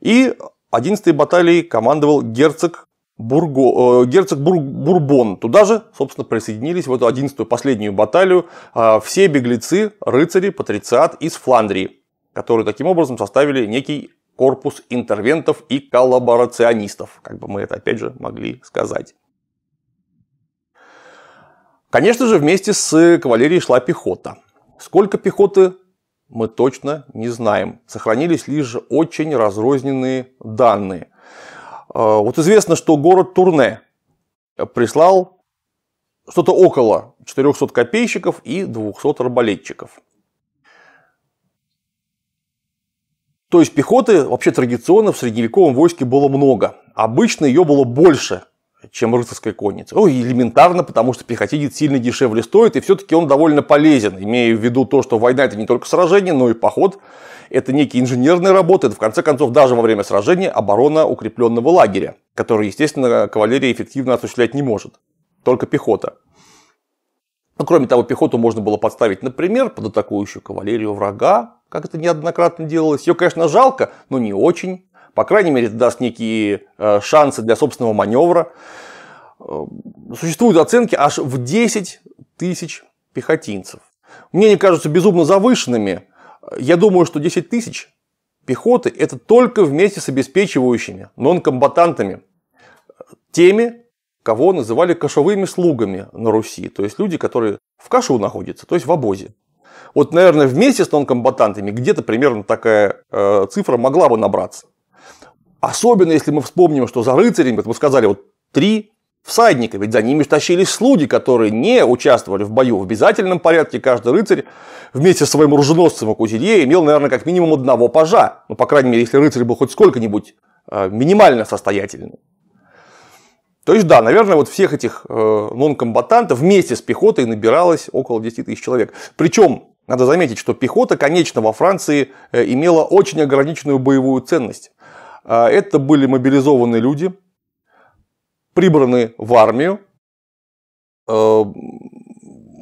И 11-й баталией командовал герцог, Бурго, э, герцог Бур, Бурбон. Туда же, собственно, присоединились в эту 11-ю последнюю баталию э, все беглецы, рыцари, патрициат из Фландрии, которые таким образом составили некий корпус интервентов и коллаборационистов, как бы мы это опять же могли сказать. Конечно же, вместе с кавалерией шла пехота. Сколько пехоты, мы точно не знаем. Сохранились лишь очень разрозненные данные. Э, вот известно, что город Турне прислал что-то около 400 копейщиков и 200 арбалетчиков. То есть пехоты вообще традиционно в средневековом войске было много. Обычно ее было больше, чем рыцарская конница. Ой, ну, элементарно, потому что пехотинец сильно дешевле стоит, и все-таки он довольно полезен, имея в виду то, что война это не только сражение, но и поход. Это некие инженерные работы, это в конце концов даже во время сражения оборона укрепленного лагеря, который, естественно, кавалерия эффективно осуществлять не может. Только пехота. Но, ну, кроме того, пехоту можно было подставить, например, под атакующую кавалерию врага, как это неоднократно делалось. Ее, конечно, жалко, но не очень. По крайней мере, это даст некие э, шансы для собственного маневра. Э, существуют оценки аж в 10 тысяч пехотинцев. Мне они кажутся безумно завышенными. Я думаю, что 10 тысяч пехоты – это только вместе с обеспечивающими, нонкомбатантами, теми, кого называли кашевыми слугами на Руси, то есть люди, которые в кашу находятся, то есть в обозе. Вот, наверное, вместе с нонкомбатантами где-то примерно такая э, цифра могла бы набраться. Особенно, если мы вспомним, что за рыцарями, вот мы сказали, вот три всадника, ведь за ними тащились слуги, которые не участвовали в бою в обязательном порядке. Каждый рыцарь вместе со своим оруженосцем и кузелье имел, наверное, как минимум одного пажа. Ну, по крайней мере, если рыцарь был хоть сколько-нибудь э, минимально состоятельным. То есть, да, наверное, вот всех этих э, нон-комбатантов вместе с пехотой набиралось около 10 тысяч человек. Причем, надо заметить, что пехота, конечно, во Франции э, имела очень ограниченную боевую ценность. А, это были мобилизованные люди, прибраны в армию. А,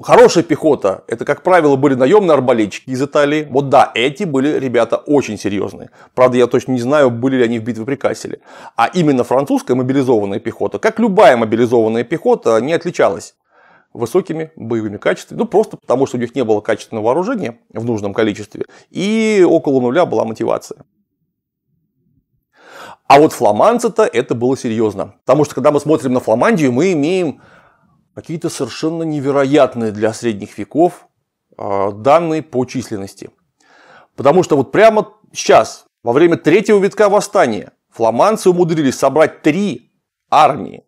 хорошая пехота, это, как правило, были наемные арбалетчики из Италии. Вот да, эти были ребята очень серьезные. Правда, я точно не знаю, были ли они в битве при Касселе. А именно французская мобилизованная пехота, как любая мобилизованная пехота, не отличалась высокими боевыми качествами. Ну, просто потому, что у них не было качественного вооружения в нужном количестве. И около нуля была мотивация. А вот фламандцы-то это было серьезно. Потому что когда мы смотрим на Фламандию, мы имеем какие-то совершенно невероятные для средних веков а, данные по численности. Потому что вот прямо сейчас, во время третьего витка восстания, фламандцы умудрились собрать три армии.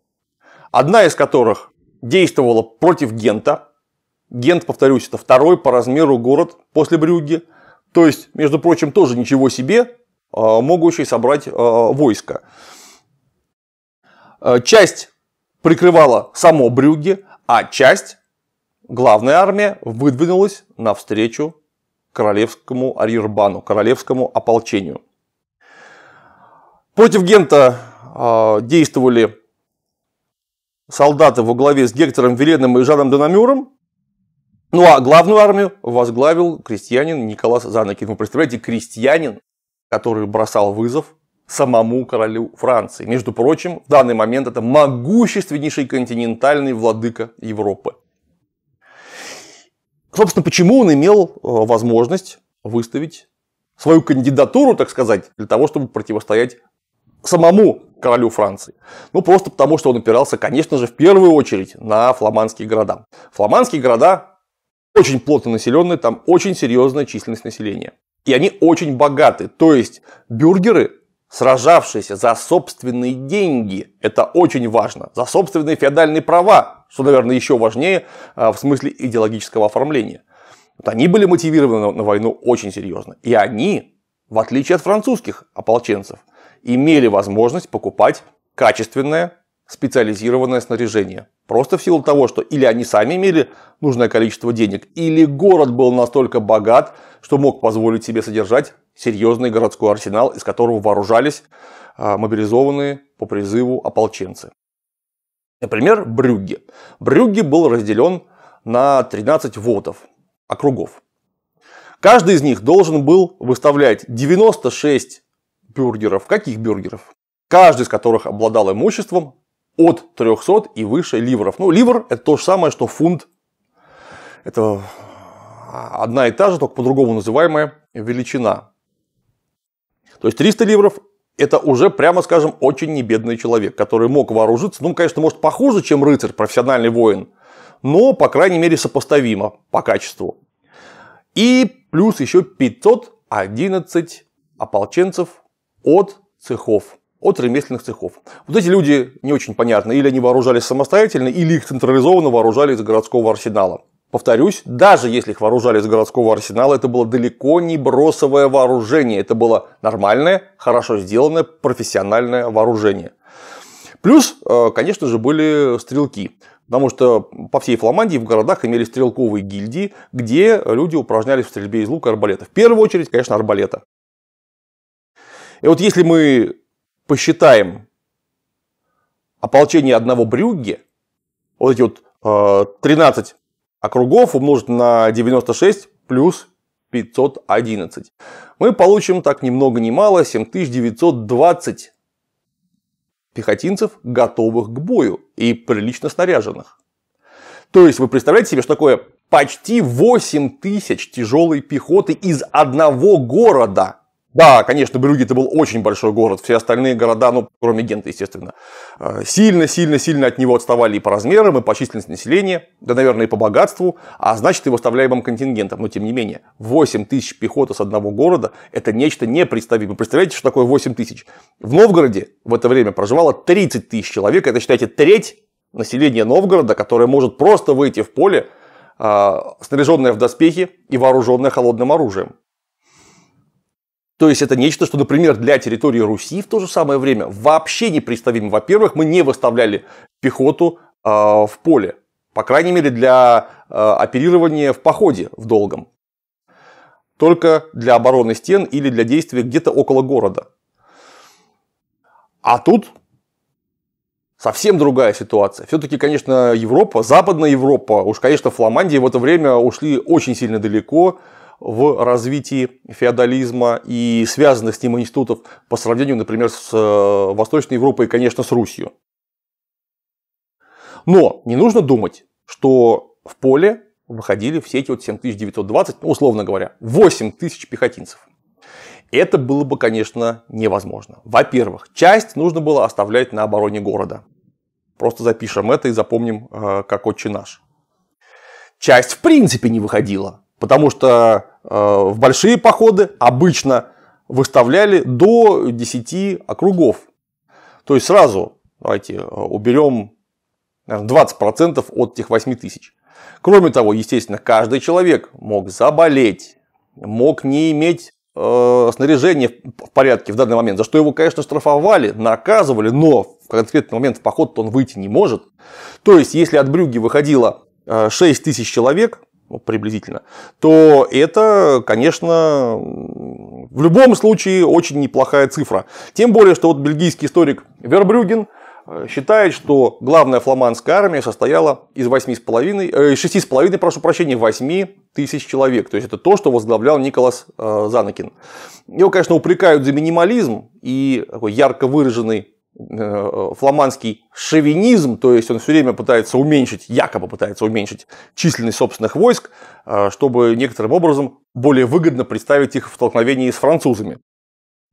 Одна из которых действовала против Гента. Гент, повторюсь, это второй по размеру город после Брюгге. То есть, между прочим, тоже ничего себе, а, могущий собрать а, войско. Э, часть прикрывала само Брюгге, а часть, главная армия, выдвинулась навстречу королевскому арьербану, королевскому ополчению. Против Гента а, действовали солдаты во главе с Гектором Веленом и Жаном Дономером. Ну а главную армию возглавил крестьянин Николас Занакин. Вы представляете, крестьянин который бросал вызов самому королю Франции. Между прочим, в данный момент это могущественнейший континентальный владыка Европы. Собственно, почему он имел э, возможность выставить свою кандидатуру, так сказать, для того, чтобы противостоять самому королю Франции. Ну, просто потому, что он опирался, конечно же, в первую очередь на фламандские города. Фламандские города очень плотно населенные, там очень серьезная численность населения. И они очень богаты. То есть бюргеры, сражавшиеся за собственные деньги, это очень важно, за собственные феодальные права, что, наверное, еще важнее а, в смысле идеологического оформления. Вот они были мотивированы на войну очень серьезно. И они, в отличие от французских ополченцев, имели возможность покупать качественное специализированное снаряжение. Просто в силу того, что или они сами имели нужное количество денег, или город был настолько богат, что мог позволить себе содержать серьезный городской арсенал, из которого вооружались а, мобилизованные по призыву ополченцы. Например, Брюгге. Брюгге был разделен на 13 водов, округов. Каждый из них должен был выставлять 96 бюргеров. Каких бюргеров? Каждый из которых обладал имуществом, от 300 и выше ливров. Ну, ливр – это то же самое, что фунт. Это одна и та же, только по-другому называемая величина. То есть 300 ливров – это уже, прямо скажем, очень небедный человек, который мог вооружиться. Ну, конечно, может, похуже, чем рыцарь, профессиональный воин, но, по крайней мере, сопоставимо по качеству. И плюс еще 511 ополченцев от цехов от ремесленных цехов. Вот эти люди не очень понятно, или они вооружались самостоятельно, или их централизованно вооружали из городского арсенала. Повторюсь, даже если их вооружали из городского арсенала, это было далеко не бросовое вооружение, это было нормальное, хорошо сделанное, профессиональное вооружение. Плюс, э, конечно же, были стрелки. Потому что по всей Фламандии в городах имели стрелковые гильдии, где люди упражнялись в стрельбе из лука и арбалета. В первую очередь, конечно, арбалета. И вот если мы посчитаем ополчение одного брюгги. вот эти вот э, 13 округов умножить на 96 плюс 511, мы получим так ни много ни мало 7920 пехотинцев, готовых к бою и прилично снаряженных. То есть вы представляете себе, что такое почти 8 тысяч тяжелой пехоты из одного города – да, конечно, Брюги это был очень большой город, все остальные города, ну, кроме Гента, естественно, сильно-сильно-сильно э, от него отставали и по размерам, и по численности населения, да, наверное, и по богатству, а значит, и выставляемым контингентом. Но, тем не менее, 8 тысяч пехоты с одного города – это нечто непредставимое. Представляете, что такое 8 тысяч? В Новгороде в это время проживало 30 тысяч человек, это, считайте, треть населения Новгорода, которое может просто выйти в поле, э, снаряженное в доспехи и вооруженное холодным оружием. То есть это нечто, что, например, для территории Руси в то же самое время вообще непредставимо. Во-первых, мы не выставляли пехоту э, в поле, по крайней мере для э, оперирования в походе в долгом, только для обороны стен или для действия где-то около города. А тут совсем другая ситуация. Все-таки, конечно, Европа, Западная Европа, уж, конечно, Фламандии в это время ушли очень сильно далеко в развитии феодализма и связанных с ним институтов по сравнению, например, с э, Восточной Европой и, конечно, с Русью. Но не нужно думать, что в поле выходили все эти вот 7920, ну, условно говоря, 8 тысяч пехотинцев. Это было бы, конечно, невозможно. Во-первых, часть нужно было оставлять на обороне города. Просто запишем это и запомним, э, как отче наш. Часть в принципе не выходила, потому что Э, в большие походы обычно выставляли до 10 округов. То есть сразу, давайте э, уберем 20% от тех 8 тысяч. Кроме того, естественно, каждый человек мог заболеть, мог не иметь э, снаряжения в порядке в данный момент, за что его, конечно, штрафовали, наказывали, но в конкретный момент в поход он выйти не может. То есть, если от Брюги выходило э, 6 тысяч человек, ну, приблизительно, то это, конечно, в любом случае очень неплохая цифра. Тем более, что вот бельгийский историк Вербрюген э, считает, что главная фламандская армия состояла из 8,5, 6,5, э, прошу прощения, 8 тысяч человек. То есть это то, что возглавлял Николас э, Занакин. Его, конечно, упрекают за минимализм и такой ярко выраженный Э, фламандский шовинизм, то есть он все время пытается уменьшить, якобы пытается уменьшить численность собственных войск, э, чтобы некоторым образом более выгодно представить их в столкновении с французами.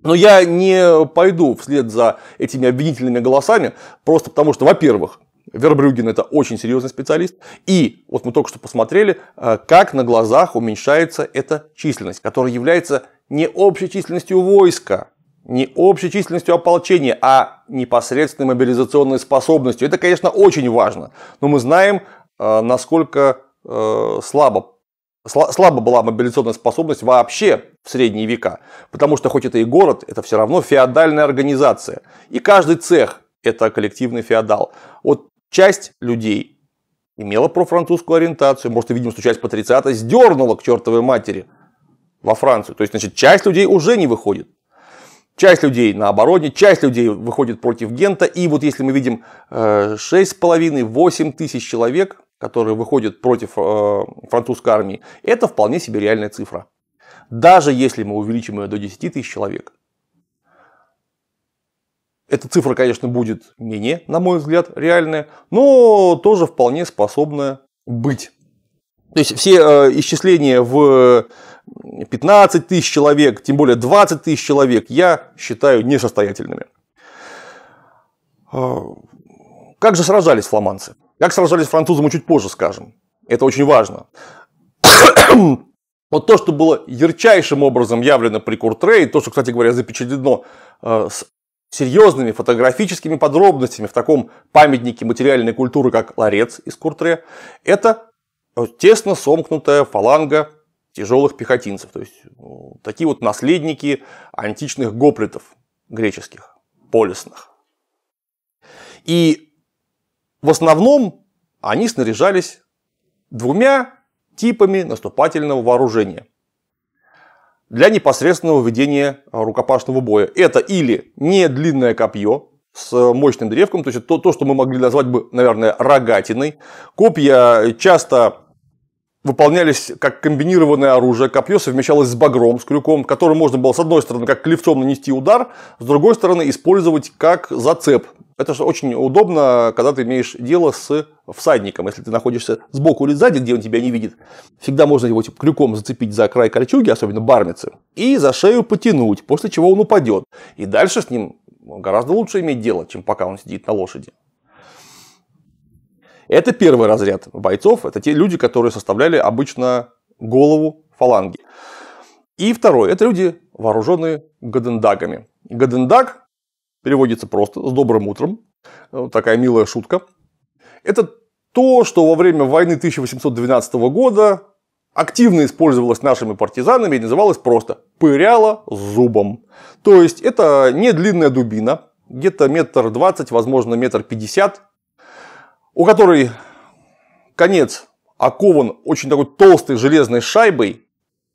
Но я не пойду вслед за этими обвинительными голосами, просто потому что, во-первых, Вербрюген это очень серьезный специалист. И вот мы только что посмотрели, э, как на глазах уменьшается эта численность, которая является не общей численностью войска, не общей численностью ополчения, а непосредственной мобилизационной способностью. Это, конечно, очень важно, но мы знаем, э, насколько э, слабо слабо была мобилизационная способность вообще в средние века, потому что хоть это и город, это все равно феодальная организация, и каждый цех – это коллективный феодал. Вот часть людей имела профранцузскую ориентацию, может, видимо, что часть патрициата сдернула к чертовой матери во Францию. То есть, значит, часть людей уже не выходит. Часть людей на обороне, часть людей выходит против Гента. И вот если мы видим 6,5-8 э, тысяч человек, которые выходят против э, французской армии, это вполне себе реальная цифра. Даже если мы увеличим ее до 10 тысяч человек. Эта цифра, конечно, будет менее, на мой взгляд, реальная, но тоже вполне способная быть. То есть все э, исчисления в 15 тысяч человек, тем более 20 тысяч человек, я считаю несостоятельными. А, как же сражались фламандцы? Как сражались французы, мы чуть позже скажем. Это очень важно. Вот то, что было ярчайшим образом явлено при Куртрее, то, что, кстати говоря, запечатлено а, с серьезными фотографическими подробностями в таком памятнике материальной культуры, как ларец из Куртре, это тесно сомкнутая фаланга тяжелых пехотинцев. То есть ну, такие вот наследники античных гоплитов греческих, полисных. И в основном они снаряжались двумя типами наступательного вооружения для непосредственного ведения рукопашного боя. Это или не длинное копье, с мощным древком, то есть то, то, что мы могли назвать бы, наверное, рогатиной. Копья часто выполнялись как комбинированное оружие. Копье совмещалось с багром, с крюком, которым можно было с одной стороны как клевцом нанести удар, с другой стороны использовать как зацеп. Это же очень удобно, когда ты имеешь дело с всадником. Если ты находишься сбоку или сзади, где он тебя не видит, всегда можно его типа, крюком зацепить за край кольчуги, особенно барницы, и за шею потянуть, после чего он упадет. И дальше с ним гораздо лучше иметь дело, чем пока он сидит на лошади. Это первый разряд бойцов, это те люди, которые составляли обычно голову фаланги. И второй, это люди, вооруженные гадендагами. Гадендаг переводится просто «с добрым утром», вот э, такая милая шутка. Это то, что во время войны 1812 года активно использовалось нашими партизанами и называлось просто «пыряло зубом». То есть это не длинная дубина, где-то метр двадцать, возможно метр пятьдесят, у которой конец окован очень такой толстой железной шайбой,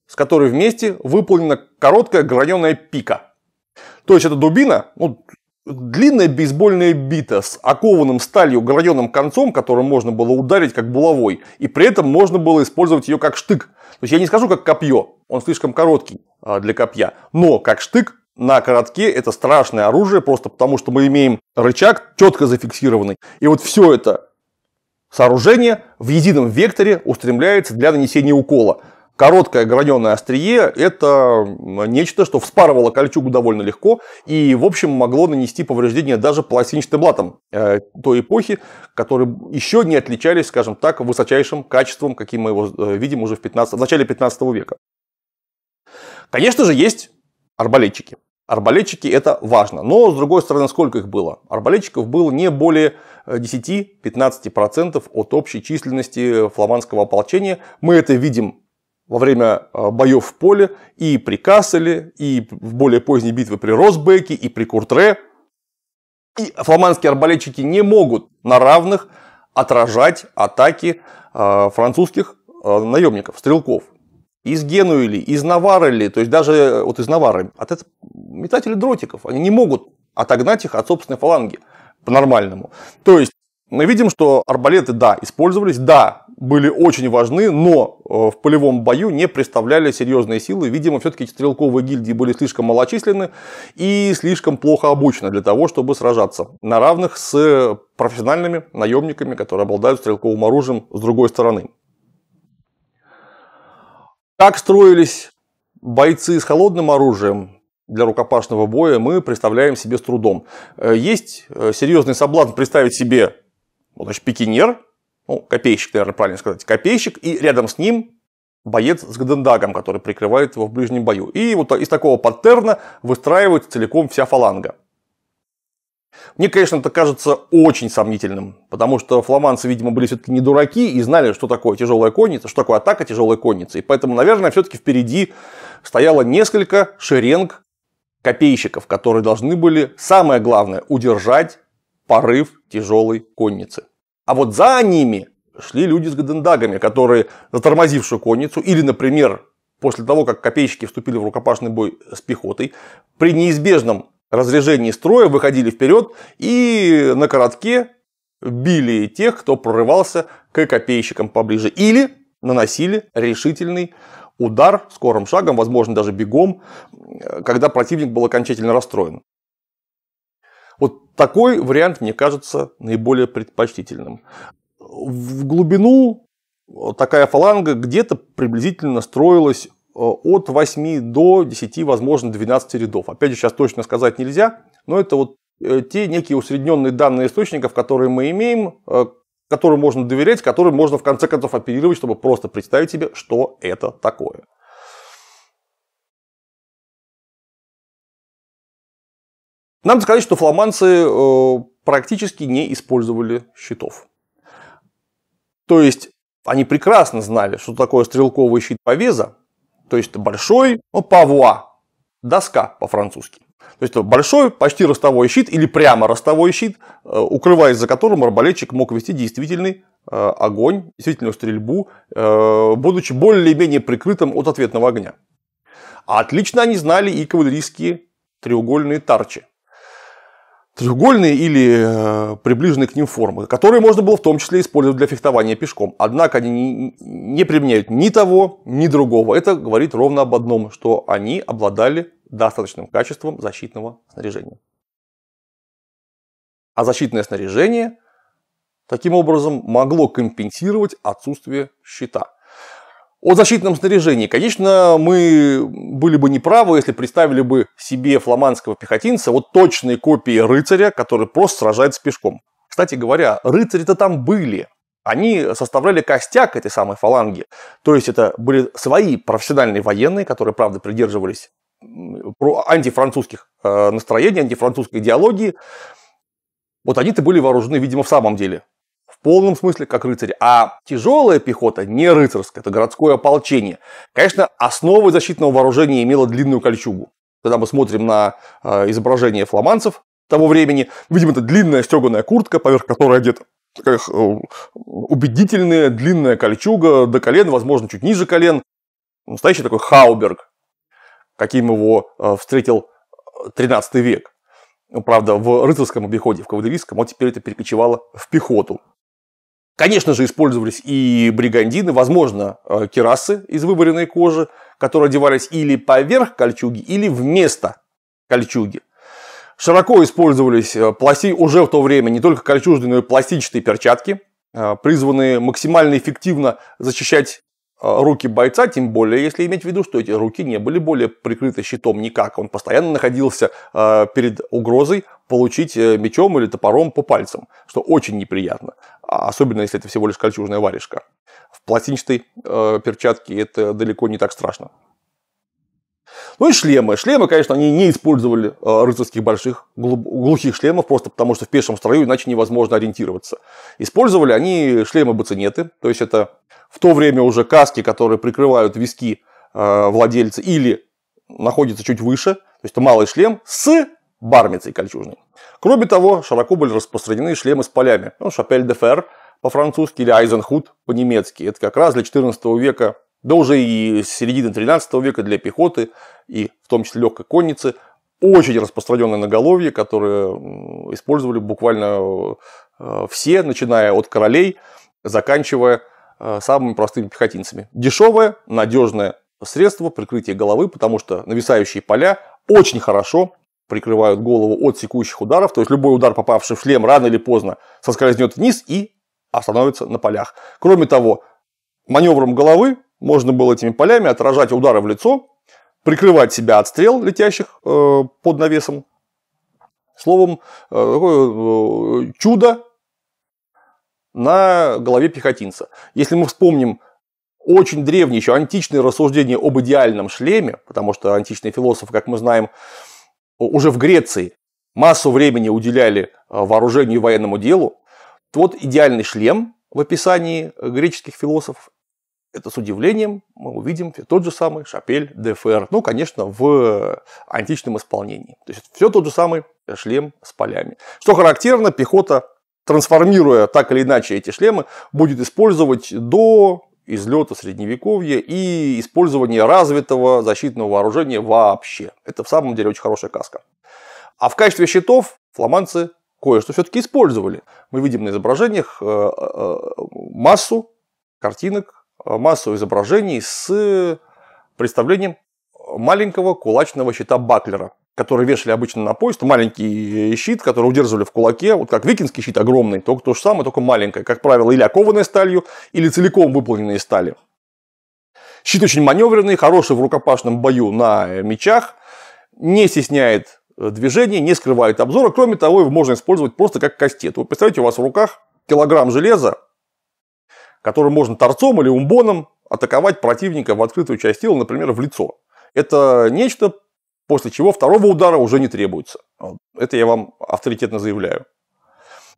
с которой вместе выполнена короткая граненая пика. То есть это дубина, ну, длинная бейсбольная бита с окованным сталью граненым концом, которым можно было ударить как булавой, и при этом можно было использовать ее как штык. То есть я не скажу как копье, он слишком короткий а, для копья, но как штык на коротке это страшное оружие, просто потому что мы имеем рычаг четко зафиксированный. И вот все это Сооружение в едином векторе устремляется для нанесения укола. Короткое граненое острие – это нечто, что вспарывало кольчугу довольно легко и, в общем, могло нанести повреждения даже пластинштеблатам э, той эпохи, которые еще не отличались, скажем так, высочайшим качеством, каким мы его э, видим уже в, 15, в начале 15 века. Конечно же, есть арбалетчики. Арбалетчики это важно. Но с другой стороны, сколько их было? Арбалетчиков было не более 10-15% э, от общей численности э, фламандского ополчения. Мы это видим во время э, боев в поле и при Касселе, и в более поздней битве при Росбеке, и при Куртре. И фламандские арбалетчики не могут на равных отражать атаки французских наемников, стрелков из Генуи ли, из Навары ли, то есть даже э, вот из Навары, от а этого метатели дротиков, они не могут отогнать их от собственной фаланги по-нормальному. То есть мы видим, что арбалеты, да, использовались, да, были очень важны, но э, в полевом бою не представляли серьезные силы. Видимо, все-таки стрелковые гильдии были слишком малочисленны и слишком плохо обучены для того, чтобы сражаться на равных с профессиональными наемниками, которые обладают стрелковым оружием с другой стороны. Как строились бойцы с холодным оружием для рукопашного боя, мы представляем себе с трудом. Э, есть э, серьезный соблазн представить себе вот, ну, значит, пикинер, ну, копейщик, наверное, правильно сказать, копейщик, и рядом с ним боец с гадендагом, который прикрывает его в ближнем бою. И вот из такого паттерна выстраивается целиком вся фаланга. Мне, конечно, это кажется очень сомнительным, потому что фламандцы, видимо, были все-таки не дураки и знали, что такое тяжелая конница, что такое атака тяжелой конницы. И поэтому, наверное, все-таки впереди стояло несколько шеренг копейщиков, которые должны были, самое главное, удержать порыв тяжелой конницы. А вот за ними шли люди с гадендагами, которые, затормозившую конницу, или, например, после того, как копейщики вступили в рукопашный бой с пехотой, при неизбежном разрежении строя выходили вперед и на коротке били тех, кто прорывался к копейщикам поближе. Или наносили решительный удар скорым шагом, возможно, даже бегом, когда противник был окончательно расстроен. Вот такой вариант, мне кажется, наиболее предпочтительным. В глубину такая фаланга где-то приблизительно строилась Э, от 8 до 10, возможно, 12 рядов. Опять же, сейчас точно сказать нельзя, но это вот э, те некие усредненные данные источников, которые мы имеем, э, которым можно доверять, которым можно в конце концов оперировать, чтобы просто представить себе, что это такое. Надо сказать, что фламанцы практически не использовали щитов. То есть они прекрасно знали, что такое стрелковый щит повеза, то есть большой павуа, доска по-французски. То есть большой, почти ростовой щит или прямо ростовой щит, э, укрываясь за которым арбалетчик мог вести действительный э, огонь, действительную стрельбу, э, будучи более-менее прикрытым от ответного огня. А отлично они знали и кавалерийские треугольные тарчи треугольные или э, приближенные к ним формы, которые можно было в том числе использовать для фехтования пешком. Однако они не применяют ни того, ни другого. Это говорит ровно об одном, что они обладали достаточным качеством защитного снаряжения. А защитное снаряжение таким образом могло компенсировать отсутствие щита – о защитном снаряжении. Конечно, мы были бы неправы, если представили бы себе фламандского пехотинца вот точные копии рыцаря, который просто сражается пешком. Кстати говоря, рыцари-то там были. Они составляли костяк этой самой фаланги. То есть это были свои профессиональные военные, которые, правда, придерживались антифранцузских э, настроений, антифранцузской идеологии. Вот они-то были вооружены, видимо, в самом деле полном смысле как рыцарь, А тяжелая пехота не рыцарская, это городское ополчение. Конечно, основой защитного вооружения имела длинную кольчугу. Когда мы смотрим на э, изображение фламанцев того времени, видим, это длинная стеганая куртка, поверх которой одет такая, э, убедительная длинная кольчуга до колен, возможно, чуть ниже колен. Настоящий такой хауберг, каким его э, встретил 13 э, век. Правда, в рыцарском обиходе, в кавалерийском, вот теперь это перекочевало в пехоту. Конечно же, использовались и бригандины, возможно, э, керасы из выборенной кожи, которые одевались или поверх кольчуги, или вместо кольчуги. Широко использовались э, пласти... уже в то время не только кольчужные, но и пластичные перчатки, э, призванные максимально эффективно защищать Э, руки бойца, тем более, если иметь в виду, что эти руки не были более прикрыты щитом никак. Он постоянно находился э, перед угрозой получить э, мечом или топором по пальцам, что очень неприятно, а особенно если это всего лишь кольчужная варежка. В пластинчатой перчатке это далеко не так страшно. Ну и шлемы. Шлемы, конечно, они не использовали рыцарских больших глухих шлемов, просто потому что в пешем строю иначе невозможно ориентироваться. Использовали они шлемы бацинеты, то есть это в то время уже каски, которые прикрывают виски э, владельца или находятся чуть выше, то есть это малый шлем с бармицей кольчужной. Кроме того, широко были распространены шлемы с полями. Ну, шапель де фер по-французски или айзенхуд по-немецки. Это как раз для 14 века, да уже и с середины 13 века для пехоты и в том числе легкой конницы очень распространенное наголовье, которое использовали буквально э, все, начиная от королей, заканчивая Э, самыми простыми пехотинцами. Дешевое, надежное средство прикрытия головы, потому что нависающие поля очень хорошо прикрывают голову от секущих ударов. То есть любой удар, попавший в шлем, рано или поздно соскользнет вниз и остановится на полях. Кроме того, маневром головы можно было этими полями отражать удары в лицо, прикрывать себя от стрел, летящих э, под навесом. Словом, э, такое э, чудо на голове пехотинца. Если мы вспомним очень древние, еще античные рассуждения об идеальном шлеме, потому что античные философы, как мы знаем, уже в Греции массу времени уделяли э, вооружению и военному делу, то вот идеальный шлем в описании греческих философов это с удивлением мы увидим тот же самый Шапель ДФР. Ну, конечно, в античном исполнении. То есть, все тот же самый шлем с полями. Что характерно, пехота трансформируя так или иначе эти шлемы, будет использовать до излета средневековья и использования развитого защитного вооружения вообще. Это в самом деле очень хорошая каска. А в качестве щитов фламандцы кое-что все-таки использовали. Мы видим на изображениях э, э, массу картинок, массу изображений с представлением маленького кулачного щита Баклера – которые вешали обычно на поезд, маленький э, щит, который удерживали в кулаке, вот как викинский щит огромный, только то же самое, только маленькое, как правило, или окованное сталью, или целиком выполненное из стали. Щит очень маневренный, хороший в рукопашном бою на э, мечах, не стесняет э, движения, не скрывает обзора. Кроме того, его можно использовать просто как кастет. Вы представляете, у вас в руках килограмм железа, который можно торцом или умбоном атаковать противника в открытую часть тела, например, в лицо. Это нечто После чего второго удара уже не требуется. Это я вам авторитетно заявляю.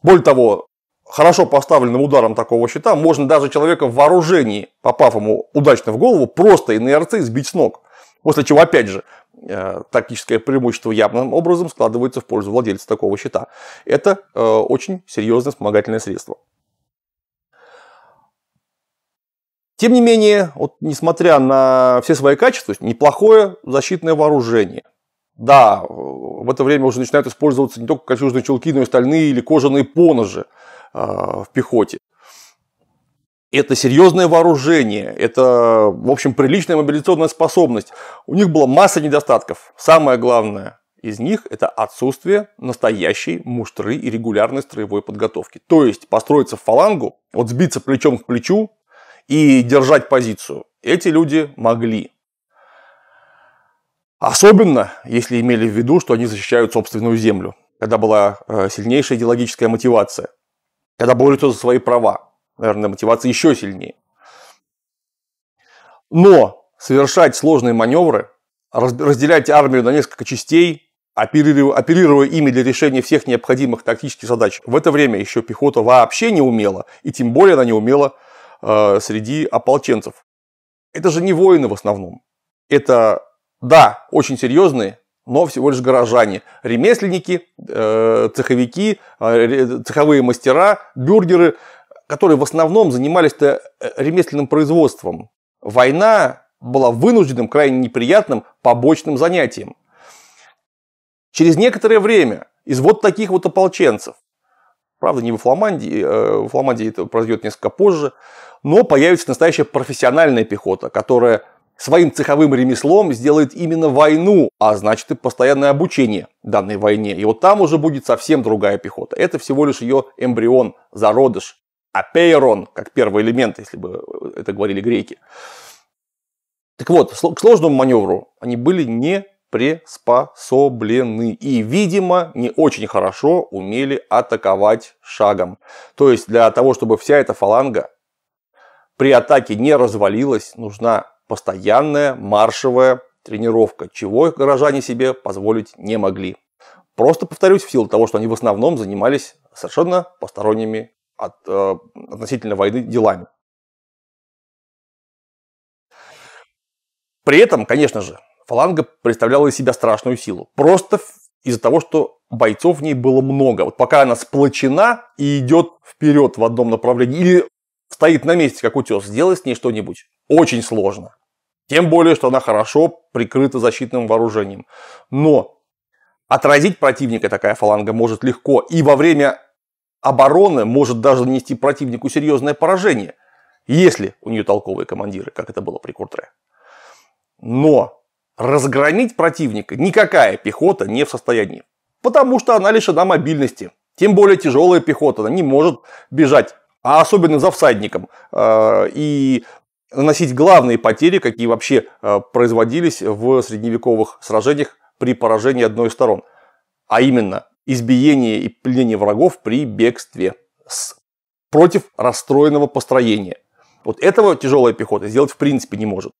Более того, хорошо поставленным ударом такого щита можно даже человека в вооружении, попав ему удачно в голову, просто инерцией сбить с ног. После чего, опять же, э, тактическое преимущество явным образом складывается в пользу владельца такого щита. Это э, очень серьезное вспомогательное средство. Тем не менее, вот, несмотря на все свои качества, неплохое защитное вооружение. Да, в это время уже начинают использоваться не только кольчужные чулки, но и стальные или кожаные поножи э, в пехоте. Это серьезное вооружение, это, в общем, приличная мобилизационная способность. У них была масса недостатков. Самое главное из них – это отсутствие настоящей муштры и регулярной строевой подготовки. То есть построиться в фалангу, вот сбиться плечом к плечу, и держать позицию. Эти люди могли. Особенно, если имели в виду, что они защищают собственную землю, когда была э, сильнейшая идеологическая мотивация, когда борются за свои права. Наверное, мотивация еще сильнее. Но совершать сложные маневры, разделять армию на несколько частей, оперируя, оперируя ими для решения всех необходимых тактических задач, в это время еще пехота вообще не умела, и тем более она не умела Э, среди ополченцев. Это же не воины в основном. Это, да, очень серьезные, но всего лишь горожане. Ремесленники, э, цеховики, э, цеховые мастера, бюргеры, которые в основном занимались-то ремесленным производством. Война была вынужденным, крайне неприятным побочным занятием. Через некоторое время из вот таких вот ополченцев Правда, не во Фламандии. Э, во Фламандии это произойдет несколько позже. Но появится настоящая профессиональная пехота, которая своим цеховым ремеслом сделает именно войну, а значит и постоянное обучение данной войне. И вот там уже будет совсем другая пехота. Это всего лишь ее эмбрион, зародыш, апейрон, как первый элемент, если бы э, это говорили греки. Так вот, к сложному маневру они были не приспособлены и, видимо, не очень хорошо умели атаковать шагом. То есть для того, чтобы вся эта фаланга при атаке не развалилась, нужна постоянная маршевая тренировка, чего горожане себе позволить не могли. Просто повторюсь, в силу того, что они в основном занимались совершенно посторонними от, э, относительно войны делами. При этом, конечно же, фаланга представляла из себя страшную силу. Просто из-за того, что бойцов в ней было много. Вот пока она сплочена и идет вперед в одном направлении, или стоит на месте, как утес, сделать с ней что-нибудь очень сложно. Тем более, что она хорошо прикрыта защитным вооружением. Но отразить противника такая фаланга может легко, и во время обороны может даже нанести противнику серьезное поражение, если у нее толковые командиры, как это было при Куртре. Но Разгромить противника никакая пехота не в состоянии, потому что она лишена мобильности. Тем более тяжелая пехота, она не может бежать, а особенно за всадником. Э, и наносить главные потери, какие вообще э, производились в средневековых сражениях при поражении одной из сторон. А именно, избиение и пленение врагов при бегстве с, против расстроенного построения. Вот этого тяжелая пехота сделать в принципе не может.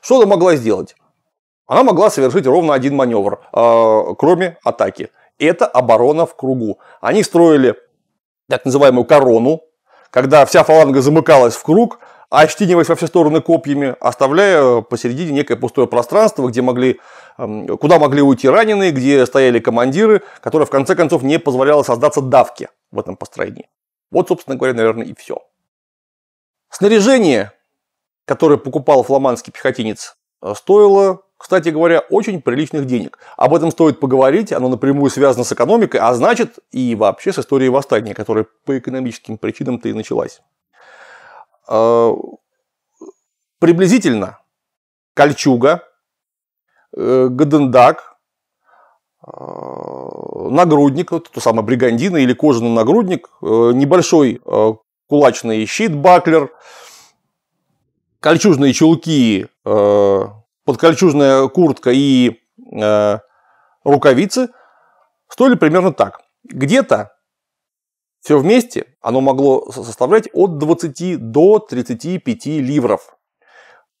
Что она могла сделать? Она могла совершить ровно один маневр, а, кроме атаки. Это оборона в кругу. Они строили так называемую корону, когда вся фаланга замыкалась в круг, а ощетиниваясь во все стороны копьями, оставляя посередине некое пустое пространство, где могли, эм, куда могли уйти раненые, где стояли командиры, которое в конце концов не позволяло создаться давке в этом построении. Вот, собственно говоря, наверное, и все. Снаряжение, которое покупал фламандский пехотинец, э, стоило кстати говоря, очень приличных денег. Об этом стоит поговорить, оно напрямую связано с экономикой, а значит и вообще с историей восстания, которая по экономическим причинам-то и началась. А, приблизительно Кольчуга, э, Гадендак, а, нагрудник, вот то самое бригандина или кожаный нагрудник, э, небольшой а, кулачный щит, баклер, кольчужные чулки, подкольчужная куртка и э, рукавицы стоили примерно так. Где-то все вместе оно могло составлять от 20 до 35 ливров.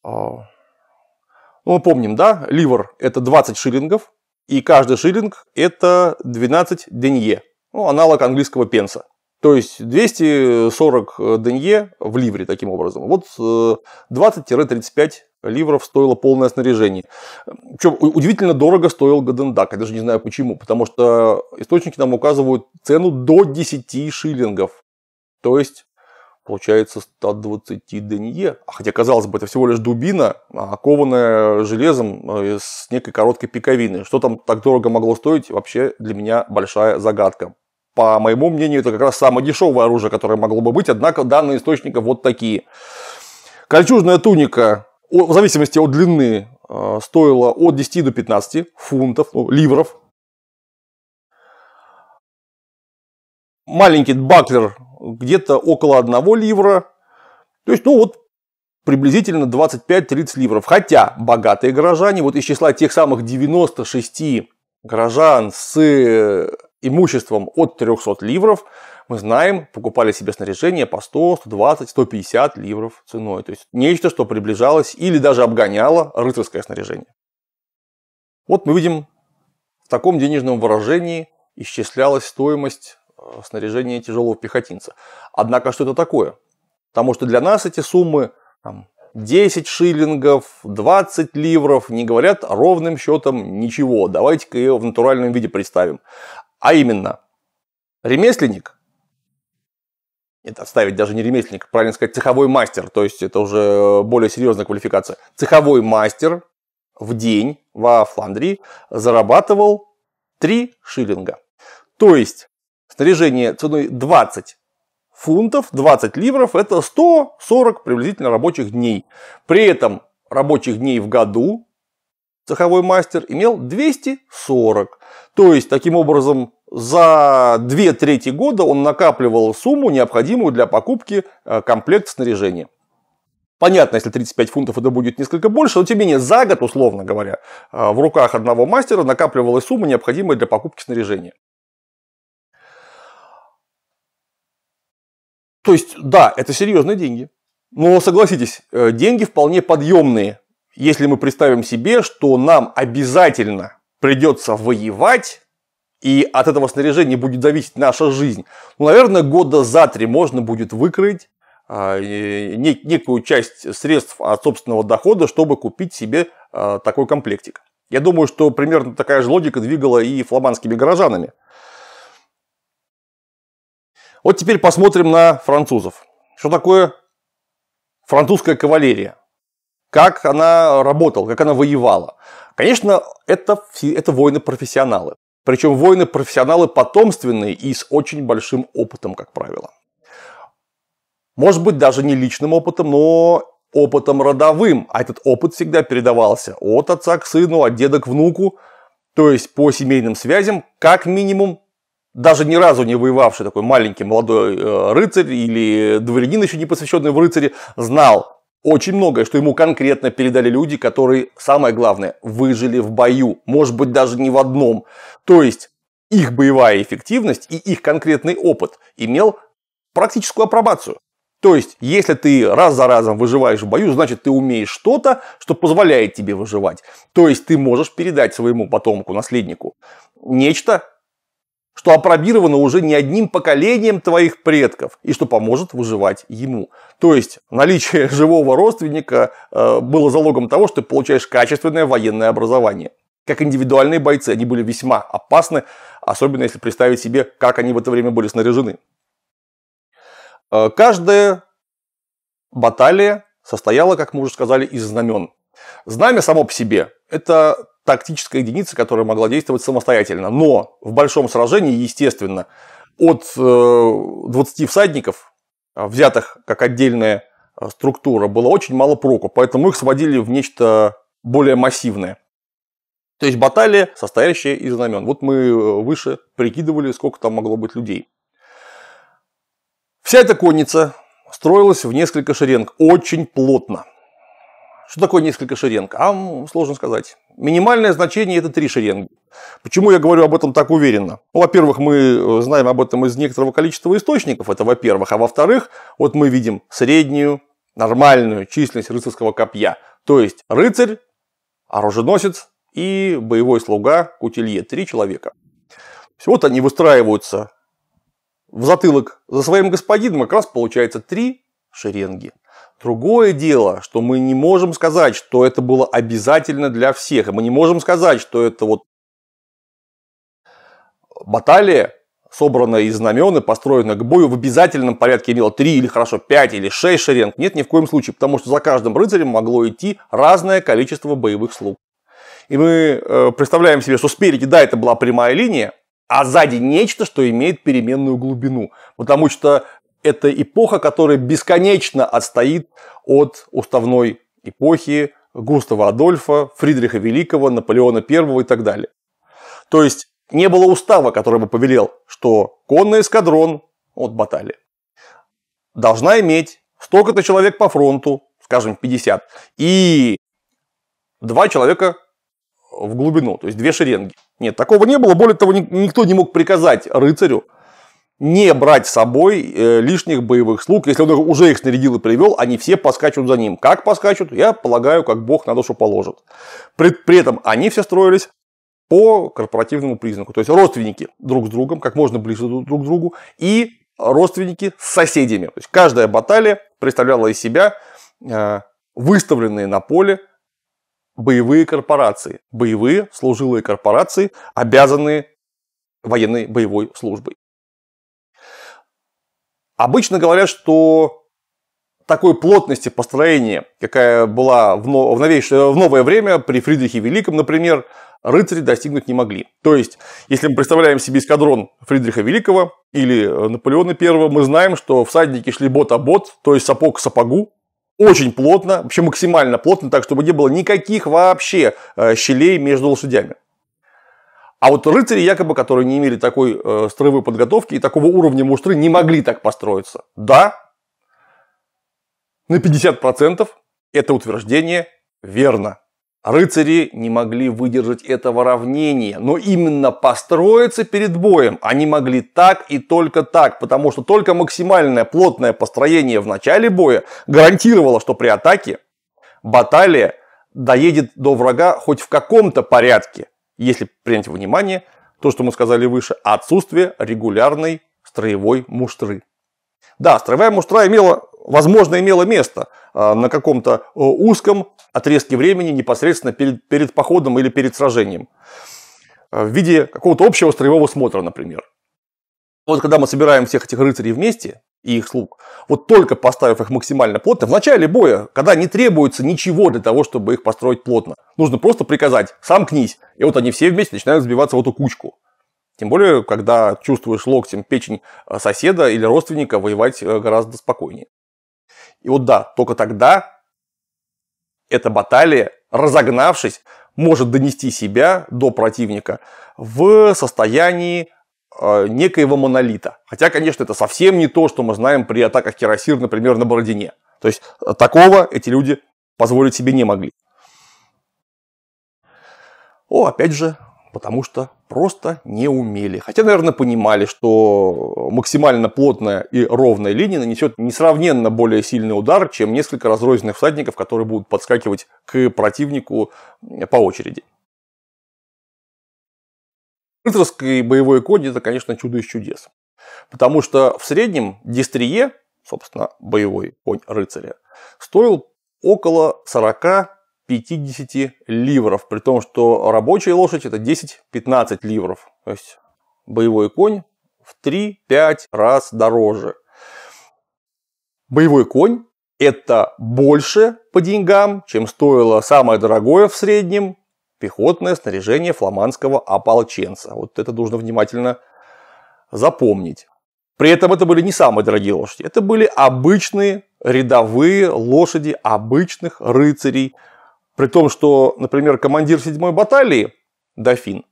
А, ну, мы помним, да, ливр – это 20 шиллингов, и каждый шиллинг – это 12 денье, ну, аналог английского пенса. То есть 240 э, денье в ливре таким образом. Вот 20-35 э, ливров стоило полное снаряжение. Причем удивительно дорого стоил Гадендак, я даже не знаю почему, потому что источники нам указывают цену до 10 шиллингов, то есть получается 120 денье. А хотя, казалось бы, это всего лишь дубина, а окованная железом э, с некой короткой пиковиной. Что там так дорого могло стоить, вообще для меня большая загадка. По моему мнению, это как раз самое дешевое оружие, которое могло бы быть, однако данные источника вот такие. Кольчужная туника в зависимости от длины а, стоило от 10 до 15 фунтов, ну, ливров. Маленький баклер где-то около 1 ливра. То есть, ну вот приблизительно 25-30 ливров. Хотя богатые горожане, вот из числа тех самых 96 горожан с имуществом от 300 ливров – мы знаем, покупали себе снаряжение по 100, 120, 150 ливров ценой. То есть нечто, что приближалось или даже обгоняло рыцарское снаряжение. Вот мы видим, в таком денежном выражении исчислялась стоимость э, снаряжения тяжелого пехотинца. Однако, что это такое? Потому что для нас эти суммы там, 10 шиллингов, 20 ливров не говорят ровным счетом ничего. Давайте-ка ее в натуральном виде представим. А именно, ремесленник это отставить даже не ремесленник, правильно сказать, цеховой мастер, то есть это уже э, более серьезная квалификация. Цеховой мастер в день во Фландрии зарабатывал 3 шиллинга. То есть снаряжение ценой 20 фунтов, 20 ливров, это 140 приблизительно рабочих дней. При этом рабочих дней в году цеховой мастер имел 240. То есть таким образом за две трети года он накапливал сумму, необходимую для покупки э, комплекта снаряжения. Понятно, если 35 фунтов это будет несколько больше, но тем не менее за год, условно говоря, э, в руках одного мастера накапливалась сумма, необходимая для покупки снаряжения. То есть, да, это серьезные деньги. Но согласитесь, э, деньги вполне подъемные, если мы представим себе, что нам обязательно придется воевать и от этого снаряжения будет зависеть наша жизнь. Ну, наверное, года за три можно будет выкроить а, некую часть средств от собственного дохода, чтобы купить себе а, такой комплектик. Я думаю, что примерно такая же логика двигала и фламандскими горожанами. Вот теперь посмотрим на французов. Что такое французская кавалерия? Как она работала, как она воевала? Конечно, это, это воины-профессионалы. Причем воины-профессионалы потомственные и с очень большим опытом, как правило. Может быть, даже не личным опытом, но опытом родовым. А этот опыт всегда передавался от отца к сыну, от деда к внуку. То есть по семейным связям, как минимум, даже ни разу не воевавший такой маленький молодой э, рыцарь или дворянин, еще не посвященный в рыцаре, знал, очень многое, что ему конкретно передали люди, которые, самое главное, выжили в бою. Может быть, даже не в одном. То есть, их боевая эффективность и их конкретный опыт имел практическую апробацию. То есть, если ты раз за разом выживаешь в бою, значит, ты умеешь что-то, что позволяет тебе выживать. То есть, ты можешь передать своему потомку, наследнику, нечто, что опробировано уже не одним поколением твоих предков и что поможет выживать ему. То есть наличие [LAUGHS] живого родственника э, было залогом того, что ты получаешь качественное военное образование. Как индивидуальные бойцы они были весьма опасны, особенно если представить себе, как они в это время были снаряжены. Э, каждая баталия состояла, как мы уже сказали, из знамен. Знамя само по себе – это тактическая единица, которая могла действовать самостоятельно. Но в большом сражении, естественно, от 20 э, всадников, а, взятых как отдельная э, структура, было очень мало проку, поэтому их сводили в нечто более массивное. То есть баталия, состоящая из знамен. Вот мы э, выше прикидывали, сколько там могло быть людей. Вся эта конница строилась в несколько шеренг, очень плотно. Что такое несколько шеренг? А, сложно сказать. Минимальное значение – это три шеренги. Почему я говорю об этом так уверенно? Ну, во-первых, мы э, знаем об этом из некоторого количества источников, это во-первых. А во-вторых, вот мы видим среднюю, нормальную численность рыцарского копья. То есть рыцарь, оруженосец и боевой слуга Кутилье. Три человека. Вот они выстраиваются в затылок за своим господином, как раз получается три шеренги. Другое дело, что мы не можем сказать, что это было обязательно для всех. И мы не можем сказать, что это вот баталия, собранная из знамен и построенная к бою, в обязательном порядке имела 3 или хорошо 5 или 6 шеренг. Нет, ни в коем случае, потому что за каждым рыцарем могло идти разное количество боевых слуг. И мы э, представляем себе, что спереди, да, это была прямая линия, а сзади нечто, что имеет переменную глубину. Потому что это эпоха, которая бесконечно отстоит от уставной эпохи Густава Адольфа, Фридриха Великого, Наполеона I и так далее. То есть не было устава, который бы повелел, что конный эскадрон от батали должна иметь столько-то человек по фронту, скажем, 50, и два человека в глубину, то есть две шеренги. Нет, такого не было. Более того, никто не мог приказать рыцарю не брать с собой э, лишних боевых слуг. Если он уже их снарядил и привел, они все поскачут за ним. Как поскачут, я полагаю, как бог на душу положит. При, при этом они все строились по корпоративному признаку. То есть родственники друг с другом, как можно ближе друг к другу, и родственники с соседями. То есть каждая баталия представляла из себя э, выставленные на поле боевые корпорации. Боевые служилые корпорации, обязанные военной боевой службой. Обычно говорят, что такой плотности построения, какая была в, новейшее, в новое время при Фридрихе Великом, например, рыцари достигнуть не могли. То есть, если мы представляем себе эскадрон Фридриха Великого или э, Наполеона I, мы знаем, что всадники шли бот а бот, то есть сапог к сапогу, очень плотно, вообще максимально плотно, так чтобы не было никаких вообще э, щелей между лошадями. А вот рыцари, якобы, которые не имели такой э, строевой подготовки и такого уровня муштры, не могли так построиться. Да, на 50% это утверждение верно. Рыцари не могли выдержать этого равнения, но именно построиться перед боем они могли так и только так, потому что только максимальное плотное построение в начале боя гарантировало, что при атаке баталия доедет до врага хоть в каком-то порядке, если принять во внимание то, что мы сказали выше, отсутствие регулярной строевой муштры. Да, строевая муштра имела, возможно, имела место а, на каком-то э, узком отрезке времени непосредственно перед, перед походом или перед сражением. А, в виде какого-то общего строевого смотра, например. Вот когда мы собираем всех этих рыцарей вместе, и их слуг. Вот только поставив их максимально плотно, в начале боя, когда не требуется ничего для того, чтобы их построить плотно, нужно просто приказать сам «сомкнись», и вот они все вместе начинают сбиваться в эту кучку. Тем более, когда чувствуешь локтем печень э, соседа или родственника, воевать э, гораздо спокойнее. И вот да, только тогда эта баталия, разогнавшись, может донести себя до противника в состоянии Э, некоего монолита. Хотя, конечно, это совсем не то, что мы знаем при атаках Кирасир, например, на Бородине. То есть э, такого эти люди позволить себе не могли. О, опять же, потому что просто не умели. Хотя, наверное, понимали, что максимально плотная и ровная линия нанесет несравненно более сильный удар, чем несколько разрозненных всадников, которые будут подскакивать к противнику э, по очереди. Рыцарский боевой конь – это, конечно, чудо из чудес. Потому что в среднем дистрие, собственно, боевой конь рыцаря, стоил около 40 50 ливров, при том, что рабочая лошадь это 10-15 ливров. То есть боевой конь в 3-5 раз дороже. Боевой конь это больше по деньгам, чем стоило самое дорогое в среднем пехотное снаряжение фламандского ополченца. Вот это нужно внимательно запомнить. При этом это были не самые дорогие лошади. Это были обычные рядовые лошади обычных рыцарей. При том, что, например, командир 7-й баталии, дофин,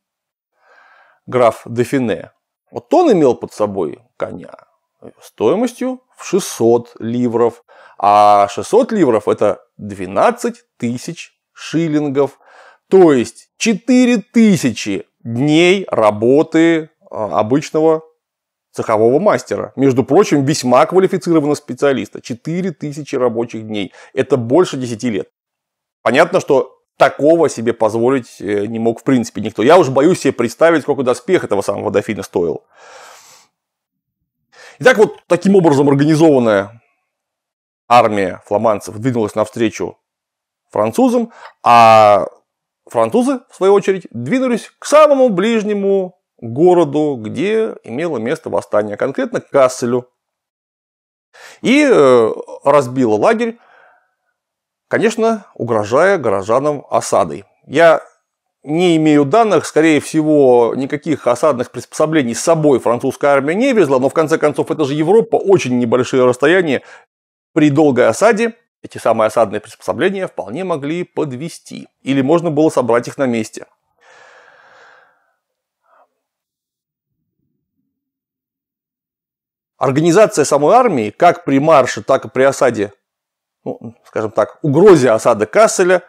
граф Дофине, вот он имел под собой коня стоимостью в 600 ливров. А 600 ливров – это 12 тысяч шиллингов. То есть 4000 дней работы а, обычного цехового мастера. Между прочим, весьма квалифицированного специалиста. 4000 рабочих дней. Это больше 10 лет. Понятно, что такого себе позволить э, не мог в принципе никто. Я уже боюсь себе представить, сколько доспех этого самого дофина стоил. Итак, вот таким образом организованная армия фламандцев двинулась навстречу французам, а Французы, в свою очередь, двинулись к самому ближнему городу, где имело место восстание, а конкретно к Касселю. И э, разбила лагерь, конечно, угрожая горожанам осадой. Я не имею данных, скорее всего, никаких осадных приспособлений с собой французская армия не везла, но в конце концов это же Европа, очень небольшие расстояния при долгой осаде эти самые осадные приспособления вполне могли подвести. Или можно было собрать их на месте. Организация самой армии, как при марше, так и при осаде, ну, скажем так, угрозе осады Касселя,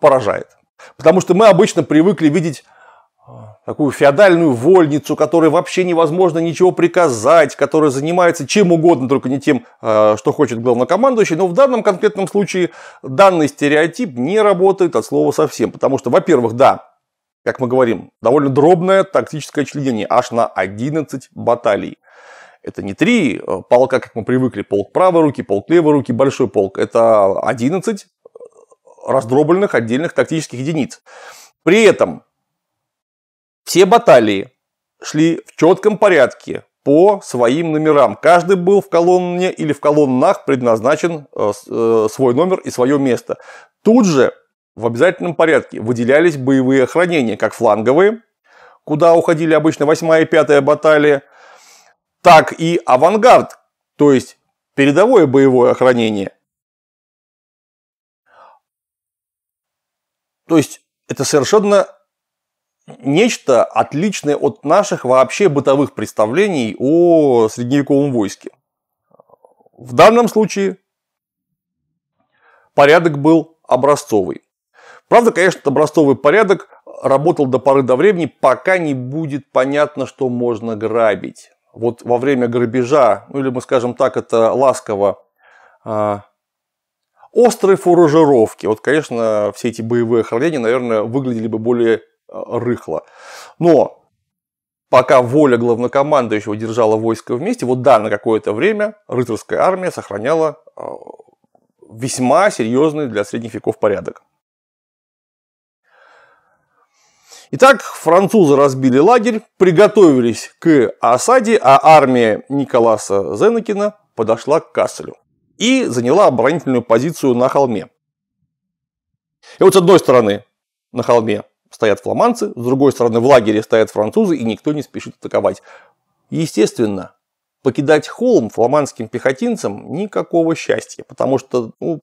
поражает. Потому что мы обычно привыкли видеть такую феодальную вольницу, которой вообще невозможно ничего приказать, которая занимается чем угодно, только не тем, э, что хочет главнокомандующий. Но в данном конкретном случае данный стереотип не работает от слова совсем. Потому что, во-первых, да, как мы говорим, довольно дробное тактическое членение, аж на 11 баталий. Это не три э, полка, как мы привыкли, полк правой руки, полк левой руки, большой полк. Это 11 раздробленных отдельных тактических единиц. При этом все баталии шли в четком порядке по своим номерам. Каждый был в колонне или в колоннах предназначен э, э, свой номер и свое место. Тут же в обязательном порядке выделялись боевые охранения, как фланговые, куда уходили обычно 8 и 5 баталия, так и авангард, то есть передовое боевое охранение. То есть это совершенно нечто отличное от наших вообще бытовых представлений о средневековом войске. В данном случае порядок был образцовый. Правда, конечно, образцовый порядок работал до поры до времени, пока не будет понятно, что можно грабить. Вот во время грабежа, ну или мы скажем так, это ласково, э, острой фуражировки. Вот, конечно, все эти боевые охранения, наверное, выглядели бы более Э, рыхло. Но пока воля главнокомандующего держала войско вместе, вот да, на какое-то время рыцарская армия сохраняла э, весьма серьезный для средних веков порядок. Итак, французы разбили лагерь, приготовились к осаде, а армия Николаса Зенокина подошла к Касселю и заняла оборонительную позицию на холме. И вот с одной стороны на холме стоят фламандцы, с другой стороны в лагере стоят французы, и никто не спешит атаковать. Естественно, покидать холм фламандским пехотинцам никакого счастья, потому что, ну,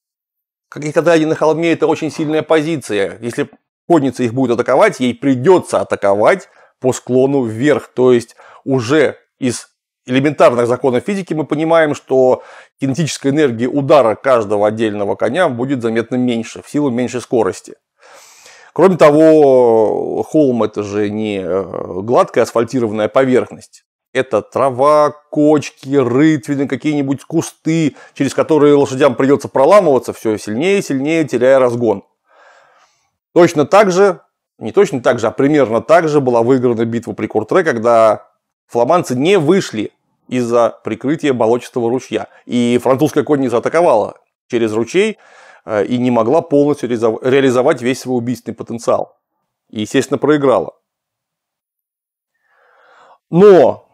как и катание на холме, это очень сильная позиция. Если конница их будет атаковать, ей придется атаковать по склону вверх. То есть уже из элементарных законов физики мы понимаем, что кинетическая энергия удара каждого отдельного коня будет заметно меньше, в силу меньшей скорости. Кроме того, холм – это же не э, гладкая асфальтированная поверхность. Это трава, кочки, рытвины, какие-нибудь кусты, через которые лошадям придется проламываться все сильнее и сильнее, теряя разгон. Точно так же, не точно так же, а примерно так же была выиграна битва при Куртре, когда фламандцы не вышли из-за прикрытия болотистого ручья. И французская конница атаковала через ручей, Э, и не могла полностью реализовать весь свой убийственный потенциал. И, естественно, проиграла. Но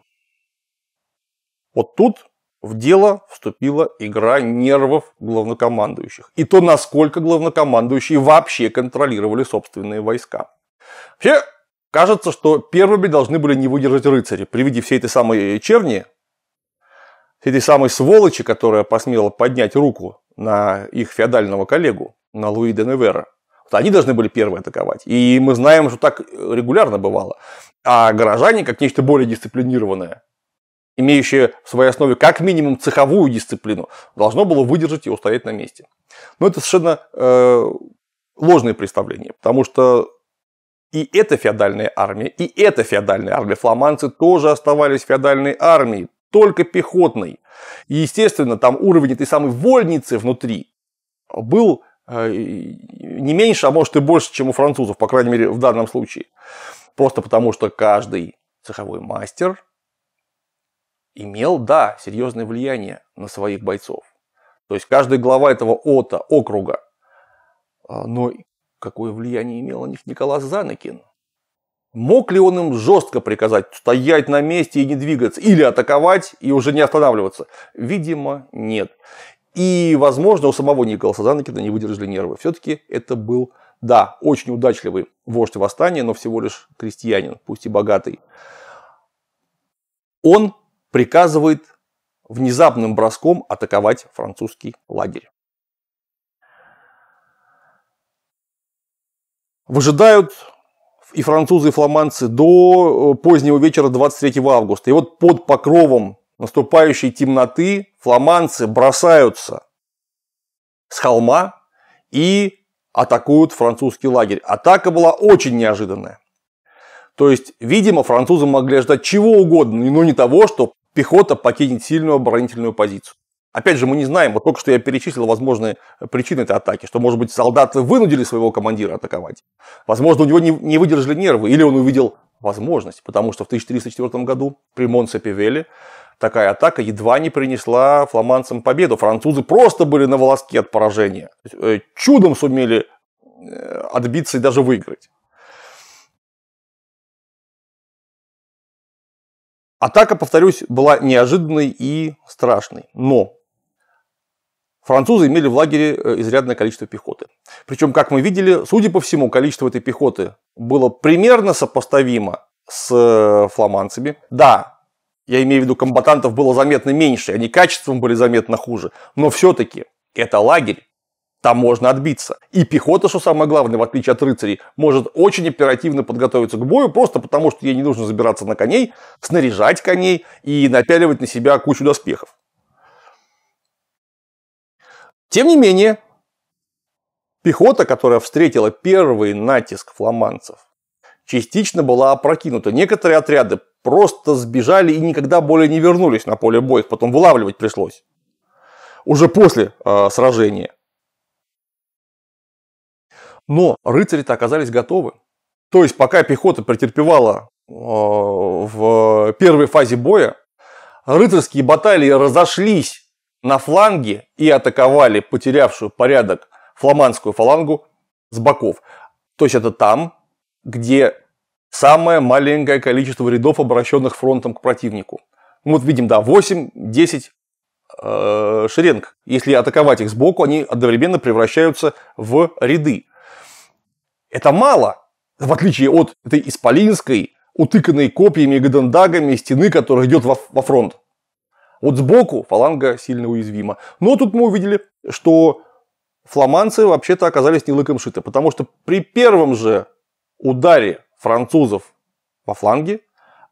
вот тут в дело вступила игра нервов главнокомандующих. И то, насколько главнокомандующие вообще контролировали собственные войска. Вообще, кажется, что первыми должны были не выдержать рыцари. При виде всей этой самой черни, всей этой самой сволочи, которая посмела поднять руку на их феодального коллегу, на Луи де Невера. Вот они должны были первые атаковать. И мы знаем, что так регулярно бывало. А горожане, как нечто более дисциплинированное, имеющее в своей основе как минимум цеховую дисциплину, должно было выдержать и устоять на месте. Но это совершенно э, ложные представления, потому что и эта феодальная армия, и эта феодальная армия. Фламандцы тоже оставались феодальной армией только пехотный. И, естественно, там уровень этой самой вольницы внутри был э, не меньше, а может и больше, чем у французов, по крайней мере, в данном случае. Просто потому, что каждый цеховой мастер имел, да, серьезное влияние на своих бойцов. То есть каждый глава этого ота, округа. Э, но какое влияние имел на них Николас Заныкин? Мог ли он им жестко приказать стоять на месте и не двигаться, или атаковать и уже не останавливаться? Видимо, нет. И, возможно, у самого Николаса Занакина не выдержали нервы. Все-таки это был, да, очень удачливый вождь восстания, но всего лишь крестьянин, пусть и богатый. Он приказывает внезапным броском атаковать французский лагерь. Выжидают и французы, и фламандцы до э, позднего вечера 23 августа. И вот под покровом наступающей темноты фламандцы бросаются с холма и атакуют французский лагерь. Атака была очень неожиданная. То есть, видимо, французы могли ждать чего угодно, но не того, что пехота покинет сильную оборонительную позицию. Опять же, мы не знаем, вот только что я перечислил возможные э, причины этой атаки, что, может быть, солдаты вынудили своего командира атаковать. Возможно, у него не, не выдержали нервы, или он увидел возможность, потому что в 1304 году при Монсепевеле такая атака едва не принесла фламандцам победу. Французы просто были на волоске от поражения. Э, чудом сумели э, отбиться и даже выиграть. Атака, повторюсь, была неожиданной и страшной. Но Французы имели в лагере э, изрядное количество пехоты. Причем, как мы видели, судя по всему, количество этой пехоты было примерно сопоставимо с э, фламандцами. Да, я имею в виду, комбатантов было заметно меньше, они качеством были заметно хуже. Но все-таки это лагерь, там можно отбиться. И пехота, что самое главное, в отличие от рыцарей, может очень оперативно подготовиться к бою, просто потому что ей не нужно забираться на коней, снаряжать коней и напяливать на себя кучу доспехов. Тем не менее, пехота, которая встретила первый натиск фламандцев, частично была опрокинута. Некоторые отряды просто сбежали и никогда более не вернулись на поле боя, их потом вылавливать пришлось. Уже после э, сражения. Но рыцари-то оказались готовы. То есть, пока пехота претерпевала э, в первой фазе боя, рыцарские баталии разошлись на фланге и атаковали потерявшую порядок фламандскую фалангу с боков. То есть это там, где самое маленькое количество рядов, обращенных фронтом к противнику. Ну, вот видим, да, 8, 10 э, шеренг. Если атаковать их сбоку, они одновременно превращаются в ряды. Это мало, в отличие от этой исполинской, утыканной копьями и гадандагами стены, которая идет во, во фронт. Вот сбоку фаланга сильно уязвима. Но тут мы увидели, что фламанцы вообще-то оказались не лыком шиты, потому что при первом же ударе французов во фланге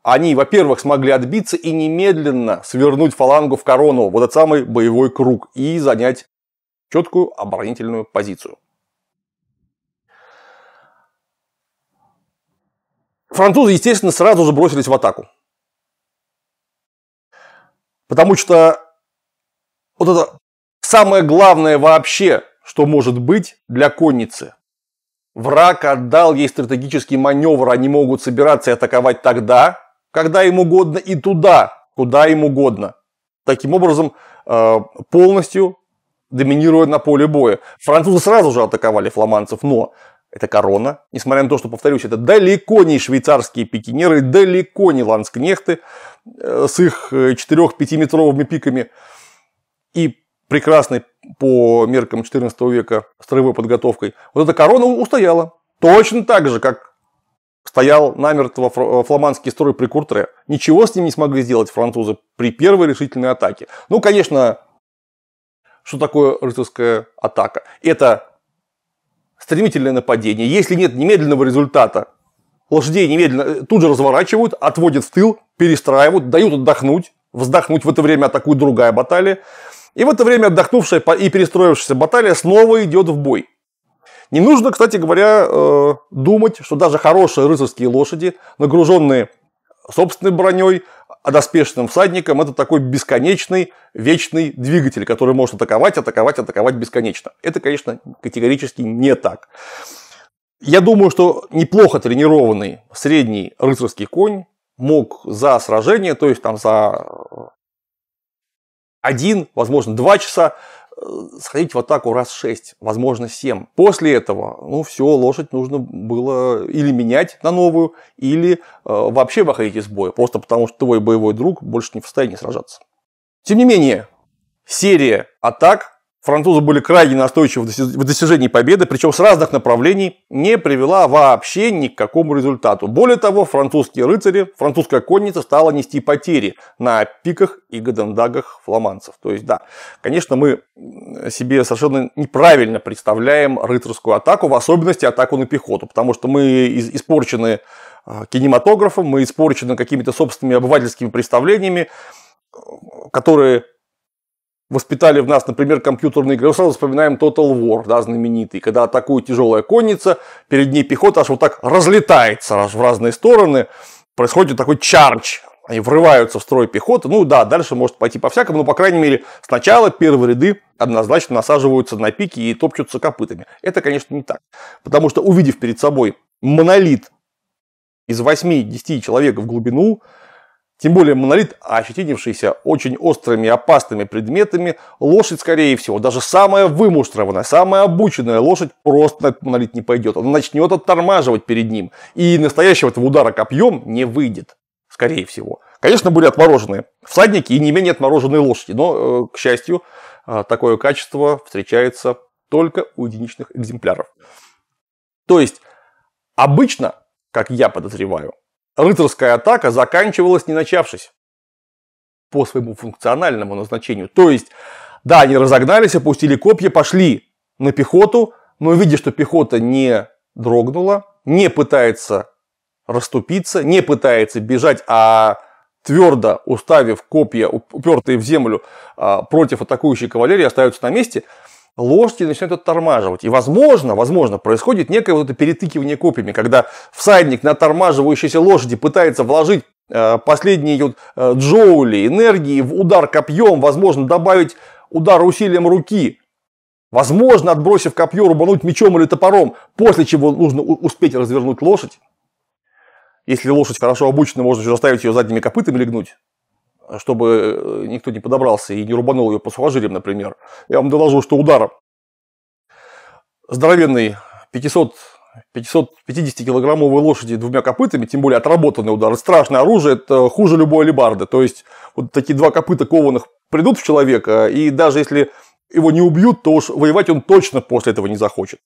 они, во-первых, смогли отбиться и немедленно свернуть фалангу в корону, вот этот самый боевой круг, и занять четкую оборонительную позицию. Французы, естественно, сразу же бросились в атаку. Потому что вот это самое главное вообще, что может быть для конницы. Враг отдал ей стратегический маневр, они могут собираться и атаковать тогда, когда им угодно, и туда, куда им угодно. Таким образом, э, полностью доминируя на поле боя. Французы сразу же атаковали фламандцев, но это корона. Несмотря на то, что, повторюсь, это далеко не швейцарские пикинеры, далеко не ланскнехты э, с их 4-5-метровыми э, пиками и прекрасной по меркам 14 века строевой подготовкой. Вот эта корона устояла. Точно так же, как стоял намертво э, фламандский строй при Куртре. Ничего с ним не смогли сделать французы при первой решительной атаке. Ну, конечно, что такое рыцарская атака? Это стремительное нападение. Если нет немедленного результата, лошадей немедленно э, тут же разворачивают, отводят в тыл, перестраивают, дают отдохнуть, вздохнуть, в это время атакует другая баталия. И в это время отдохнувшая и перестроившаяся баталия снова идет в бой. Не нужно, кстати говоря, э, думать, что даже хорошие рыцарские лошади, нагруженные собственной броней, одоспешным а всадником это такой бесконечный, вечный двигатель, который может атаковать, атаковать, атаковать бесконечно. Это, конечно, категорически не так. Я думаю, что неплохо тренированный средний рыцарский конь мог за сражение, то есть там за один, возможно, два часа сходить в атаку раз 6, возможно 7. После этого, ну все, лошадь нужно было или менять на новую, или э, вообще выходить из боя, просто потому что твой боевой друг больше не в состоянии сражаться. Тем не менее, серия атак Французы были крайне настойчивы в достижении победы, причем с разных направлений, не привела вообще ни к какому результату. Более того, французские рыцари, французская конница стала нести потери на пиках и гадандагах фламандцев. То есть, да, конечно, мы себе совершенно неправильно представляем рыцарскую атаку, в особенности атаку на пехоту, потому что мы испорчены э, кинематографом, мы испорчены какими-то собственными обывательскими представлениями, э, которые воспитали в нас, например, компьютерные игры. Мы сразу вспоминаем Total War, да, знаменитый, когда атакует тяжелая конница, перед ней пехота аж вот так разлетается аж в разные стороны, происходит такой чардж, они врываются в строй пехоты. Ну да, дальше может пойти по-всякому, но, по крайней мере, сначала первые ряды однозначно насаживаются на пики и топчутся копытами. Это, конечно, не так. Потому что, увидев перед собой монолит из 8-10 человек в глубину, тем более монолит, ощетинившийся очень острыми и опасными предметами, лошадь, скорее всего, даже самая вымуштрованная, самая обученная лошадь просто на этот монолит не пойдет. Она начнет оттормаживать перед ним, и настоящего этого удара копьем не выйдет, скорее всего. Конечно, были отмороженные всадники и не менее отмороженные лошади, но, э, к счастью, э, такое качество встречается только у единичных экземпляров. То есть, обычно, как я подозреваю, рыцарская атака заканчивалась не начавшись по своему функциональному назначению. То есть, да, они разогнались, опустили копья, пошли на пехоту, но видя, что пехота не дрогнула, не пытается расступиться, не пытается бежать, а твердо уставив копья, упертые в землю а, против атакующей кавалерии, остаются на месте – лошади начинают оттормаживать. И, возможно, возможно, происходит некое вот это перетыкивание копьями, когда всадник на тормаживающейся лошади пытается вложить э, последние э, джоули энергии в удар копьем, возможно, добавить удар усилием руки, возможно, отбросив копье, рубануть мечом или топором, после чего нужно успеть развернуть лошадь. Если лошадь хорошо обучена, можно заставить ее задними копытами легнуть чтобы э, никто не подобрался и не рубанул ее по сухожилиям, например, я вам доложу, что удар здоровенный 500 550-килограммовой лошади двумя копытами, тем более отработанный удар, страшное оружие, это хуже любой лебарда. То есть, вот такие два копыта кованых придут в человека, и даже если его не убьют, то уж воевать он точно после этого не захочет.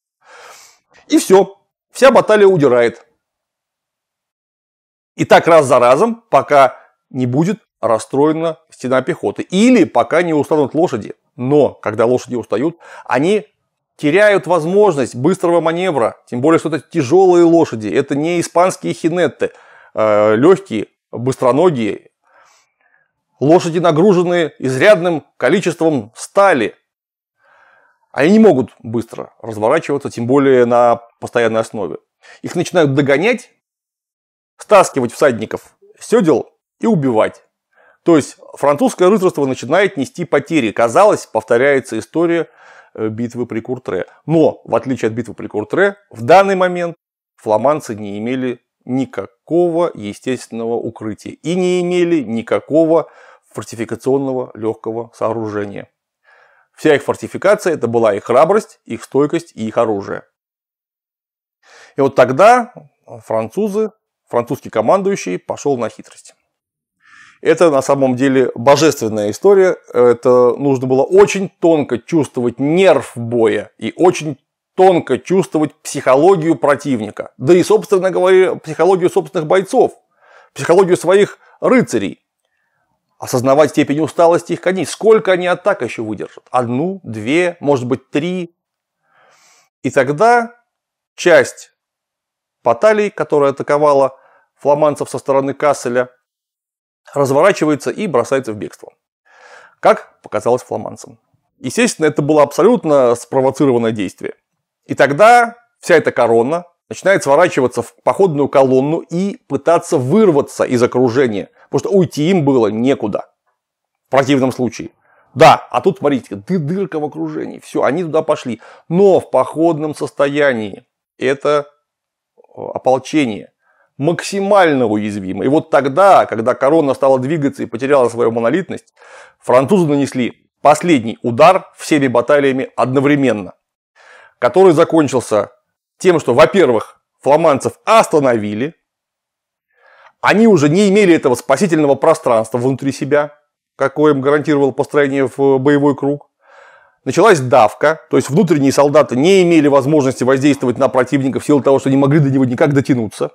И все. Вся баталия удирает. И так раз за разом, пока не будет расстроена стена пехоты. Или пока не устанут лошади. Но когда лошади устают, они теряют возможность быстрого маневра. Тем более, что это тяжелые лошади. Это не испанские хинетты. Э, легкие, быстроногие. Лошади нагружены изрядным количеством стали. Они не могут быстро разворачиваться, тем более на постоянной основе. Их начинают догонять, стаскивать всадников седел и убивать. То есть французское рыцарство начинает нести потери. Казалось, повторяется история э, битвы при Куртре. Но, в отличие от битвы при Куртре, в данный момент фламандцы не имели никакого естественного укрытия и не имели никакого фортификационного легкого сооружения. Вся их фортификация – это была их храбрость, их стойкость и их оружие. И вот тогда французы, французский командующий пошел на хитрость. Это на самом деле божественная история. Это нужно было очень тонко чувствовать нерв боя и очень тонко чувствовать психологию противника. Да и, собственно говоря, психологию собственных бойцов, психологию своих рыцарей. Осознавать степень усталости их коней. Сколько они атак еще выдержат? Одну, две, может быть, три. И тогда часть Паталий, которая атаковала фламанцев со стороны Касселя – разворачивается и бросается в бегство. Как показалось фламандцам. Естественно, это было абсолютно спровоцированное действие. И тогда вся эта корона начинает сворачиваться в походную колонну и пытаться вырваться из окружения, потому что уйти им было некуда. В противном случае. Да, а тут, смотрите, ты дырка в окружении, все, они туда пошли. Но в походном состоянии это э, ополчение максимально уязвимы. И вот тогда, когда корона стала двигаться и потеряла свою монолитность, французы нанесли последний удар всеми баталиями одновременно, который закончился тем, что, во-первых, фламандцев остановили, они уже не имели этого спасительного пространства внутри себя, какое им гарантировало построение в боевой круг. Началась давка, то есть внутренние солдаты не имели возможности воздействовать на противника в силу того, что не могли до него никак дотянуться.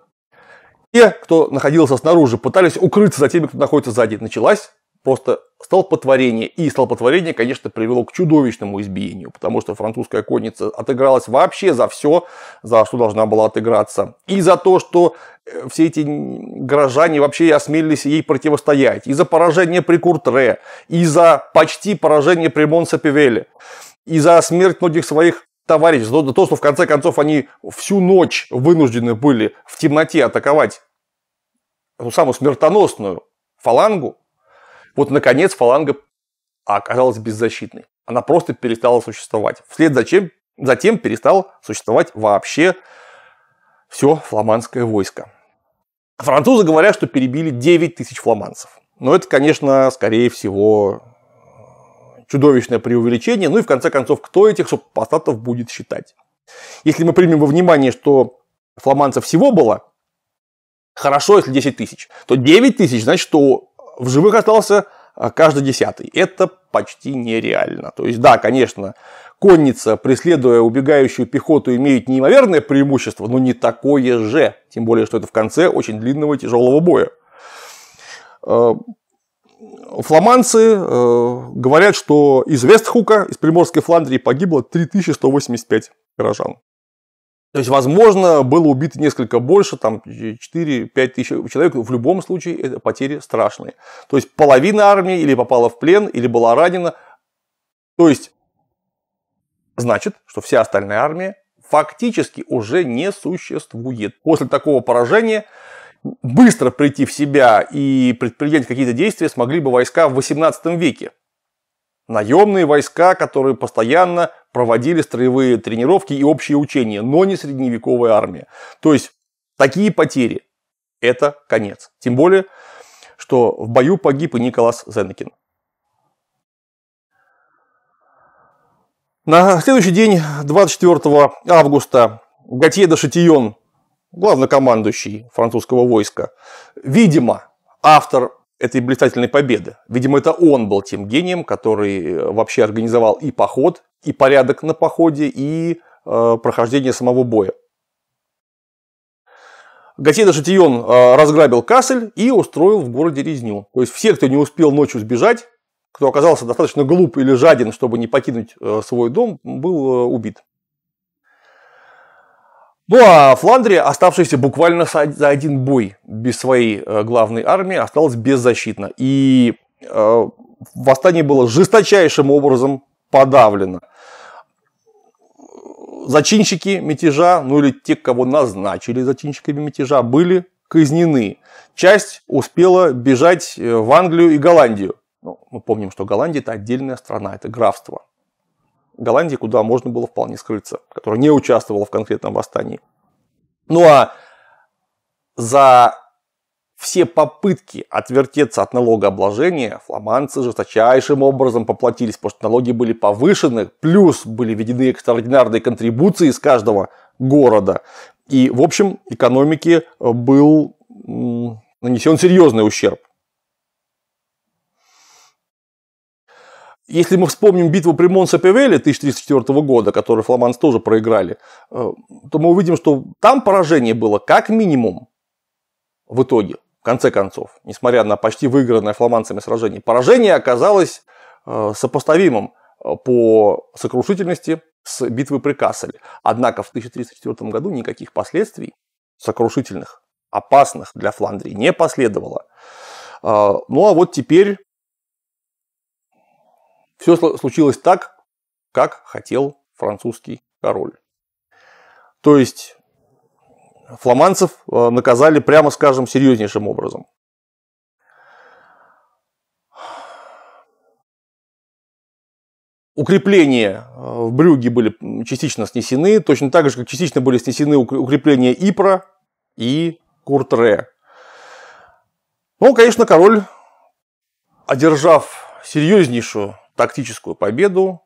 Те, кто находился снаружи, пытались укрыться за теми, кто находится сзади. Началась просто столпотворение. И столпотворение, конечно, привело к чудовищному избиению, потому что французская конница отыгралась вообще за все, за что должна была отыграться. И за то, что э, все эти горожане вообще осмелились ей противостоять. И за поражение при Куртре, и за почти поражение при Монсапивеле, и за смерть многих своих товарищ, за то, что в конце концов они всю ночь вынуждены были в темноте атаковать ну, самую смертоносную фалангу, вот, наконец, фаланга оказалась беззащитной. Она просто перестала существовать. Вслед за чем, затем перестал существовать вообще все фламандское войско. Французы говорят, что перебили 9 тысяч фламандцев. Но это, конечно, скорее всего, чудовищное преувеличение. Ну и в конце концов, кто этих супостатов будет считать? Если мы примем во внимание, что фламандцев всего было, хорошо, если 10 тысяч, то 9 тысяч, значит, что в живых остался а, каждый десятый. Это почти нереально. То есть, да, конечно, конница, преследуя убегающую пехоту, имеет неимоверное преимущество, но не такое же. Тем более, что это в конце очень длинного и тяжелого боя. А, фламандцы э, говорят, что из Вестхука, из Приморской Фландрии погибло 3185 горожан. То есть, возможно, было убито несколько больше, там 4-5 тысяч человек. В любом случае, это потери страшные. То есть, половина армии или попала в плен, или была ранена. То есть, значит, что вся остальная армия фактически уже не существует. После такого поражения быстро прийти в себя и предпринять какие-то действия смогли бы войска в 18 веке. Наемные войска, которые постоянно проводили строевые тренировки и общие учения, но не средневековая армия. То есть такие потери – это конец. Тем более, что в бою погиб и Николас Зенекин. На следующий день, 24 августа, Готье де Шатион главнокомандующий французского войска, видимо, автор этой блистательной победы. Видимо, это он был тем гением, который э, вообще организовал и поход, и порядок на походе, и э, прохождение самого боя. Гатеда Шатион э, разграбил Кассель и устроил в городе резню. То есть все, кто не успел ночью сбежать, кто оказался достаточно глуп или жаден, чтобы не покинуть э, свой дом, был э, убит. Ну а Фландрия, оставшаяся буквально за один бой без своей э, главной армии, осталась беззащитна. И э, восстание было жесточайшим образом подавлено. Зачинщики мятежа, ну или те, кого назначили зачинщиками мятежа, были казнены. Часть успела бежать э, в Англию и Голландию. Ну, мы помним, что Голландия – это отдельная страна, это графство. Голландии, куда можно было вполне скрыться, которая не участвовала в конкретном восстании. Ну а за все попытки отвертеться от налогообложения фламандцы жесточайшим образом поплатились, потому что налоги были повышены, плюс были введены экстраординарные контрибуции из каждого города. И, в общем, экономике был нанесен серьезный ущерб. Если мы вспомним битву при Монсапевеле 1304 года, которую фламанцы тоже проиграли, э, то мы увидим, что там поражение было как минимум в итоге, в конце концов, несмотря на почти выигранное фламандцами сражение. Поражение оказалось э, сопоставимым э, по сокрушительности с битвы при Касселе. Однако в 1304 году никаких последствий сокрушительных, опасных для Фландрии не последовало. Ну а вот теперь все случилось так, как хотел французский король. То есть фламандцев э, наказали, прямо скажем, серьезнейшим образом. Укрепления э, в Брюге были частично снесены, точно так же, как частично были снесены укрепления Ипра и Куртре. Ну, конечно, король, одержав серьезнейшую тактическую победу,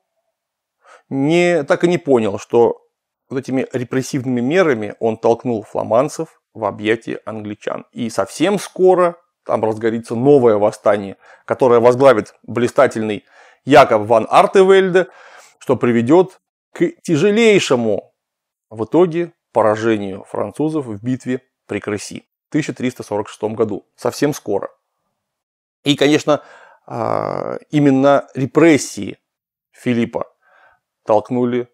не, так и не понял, что вот этими репрессивными мерами он толкнул фламанцев в объятия англичан. И совсем скоро там разгорится новое восстание, которое возглавит блистательный Якоб ван Артевельде, что приведет к тяжелейшему в итоге поражению французов в битве при Крыси в 1346 году, совсем скоро. И, конечно, а, именно репрессии Филиппа толкнули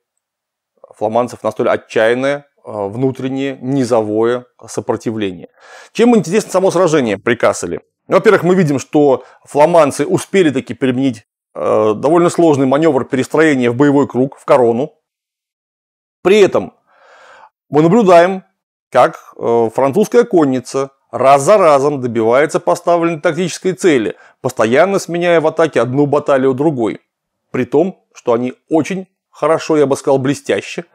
фламандцев на столь отчаянное а, внутреннее низовое сопротивление. Чем интересно само сражение при Касселе? Ну, во-первых, мы видим, что фламандцы успели таки применить э, довольно сложный маневр перестроения в боевой круг, в корону. При этом мы наблюдаем, как э, французская конница раз за разом добивается поставленной тактической цели, постоянно сменяя в атаке одну баталию другой. При том, что они очень хорошо, я бы сказал, блестяще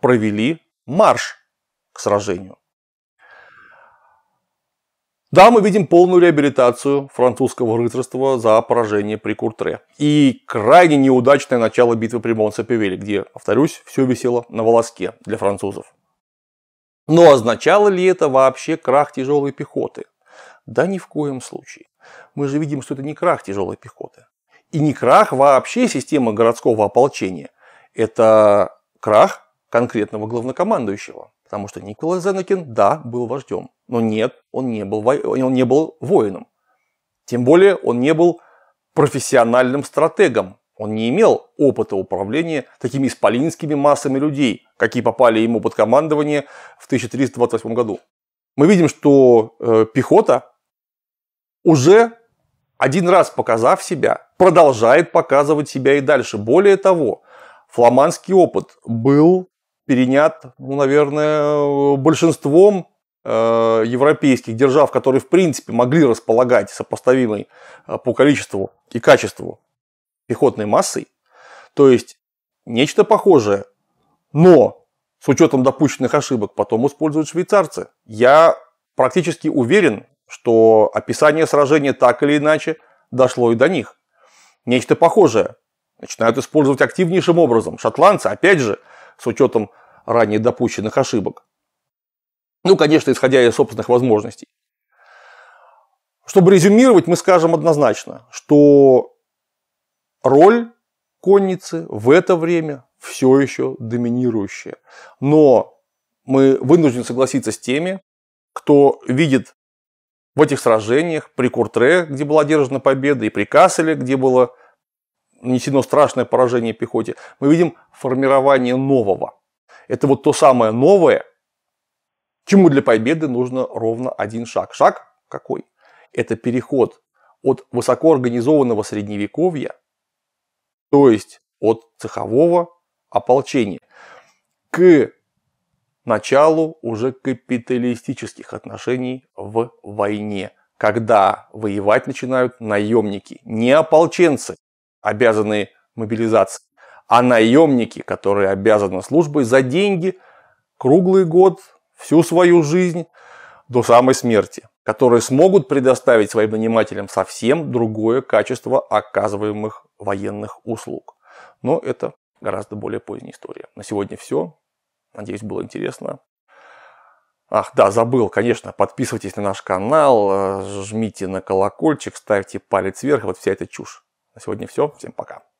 провели марш к сражению. Да, мы видим полную реабилитацию французского рыцарства за поражение при Куртре. И крайне неудачное начало битвы при Монсапевеле, где, повторюсь, все висело на волоске для французов. Но означало ли это вообще крах тяжелой пехоты? Да ни в коем случае. Мы же видим, что это не крах тяжелой пехоты. И не крах вообще системы городского ополчения. Это крах конкретного главнокомандующего. Потому что Николай Зенекин, да, был вождем. Но нет, он не был, во... он не был воином. Тем более он не был профессиональным стратегом, он не имел опыта управления такими исполинскими массами людей, какие попали ему под командование в 1328 году. Мы видим, что э, пехота уже один раз показав себя, продолжает показывать себя и дальше. Более того, фламандский опыт был перенят, ну, наверное, большинством э, европейских держав, которые, в принципе, могли располагать сопоставимой э, по количеству и качеству пехотной массой. То есть нечто похожее, но с учетом допущенных ошибок потом используют швейцарцы. Я практически уверен, что описание сражения так или иначе дошло и до них. Нечто похожее начинают использовать активнейшим образом. Шотландцы, опять же, с учетом ранее допущенных ошибок. Ну, конечно, исходя из собственных возможностей. Чтобы резюмировать, мы скажем однозначно, что роль конницы в это время все еще доминирующая. Но мы вынуждены согласиться с теми, кто видит в этих сражениях при Куртре, где была одержана победа, и при Касселе, где было нанесено страшное поражение пехоте, мы видим формирование нового. Это вот то самое новое, чему для победы нужно ровно один шаг. Шаг какой? Это переход от высокоорганизованного средневековья то есть от цехового ополчения, к началу уже капиталистических отношений в войне, когда воевать начинают наемники, не ополченцы, обязанные мобилизации, а наемники, которые обязаны службой за деньги круглый год, всю свою жизнь, до самой смерти которые смогут предоставить своим нанимателям совсем другое качество оказываемых военных услуг. Но это гораздо более поздняя история. На сегодня все. Надеюсь, было интересно. Ах, да, забыл, конечно, подписывайтесь на наш канал, э, жмите на колокольчик, ставьте палец вверх, вот вся эта чушь. На сегодня все, всем пока.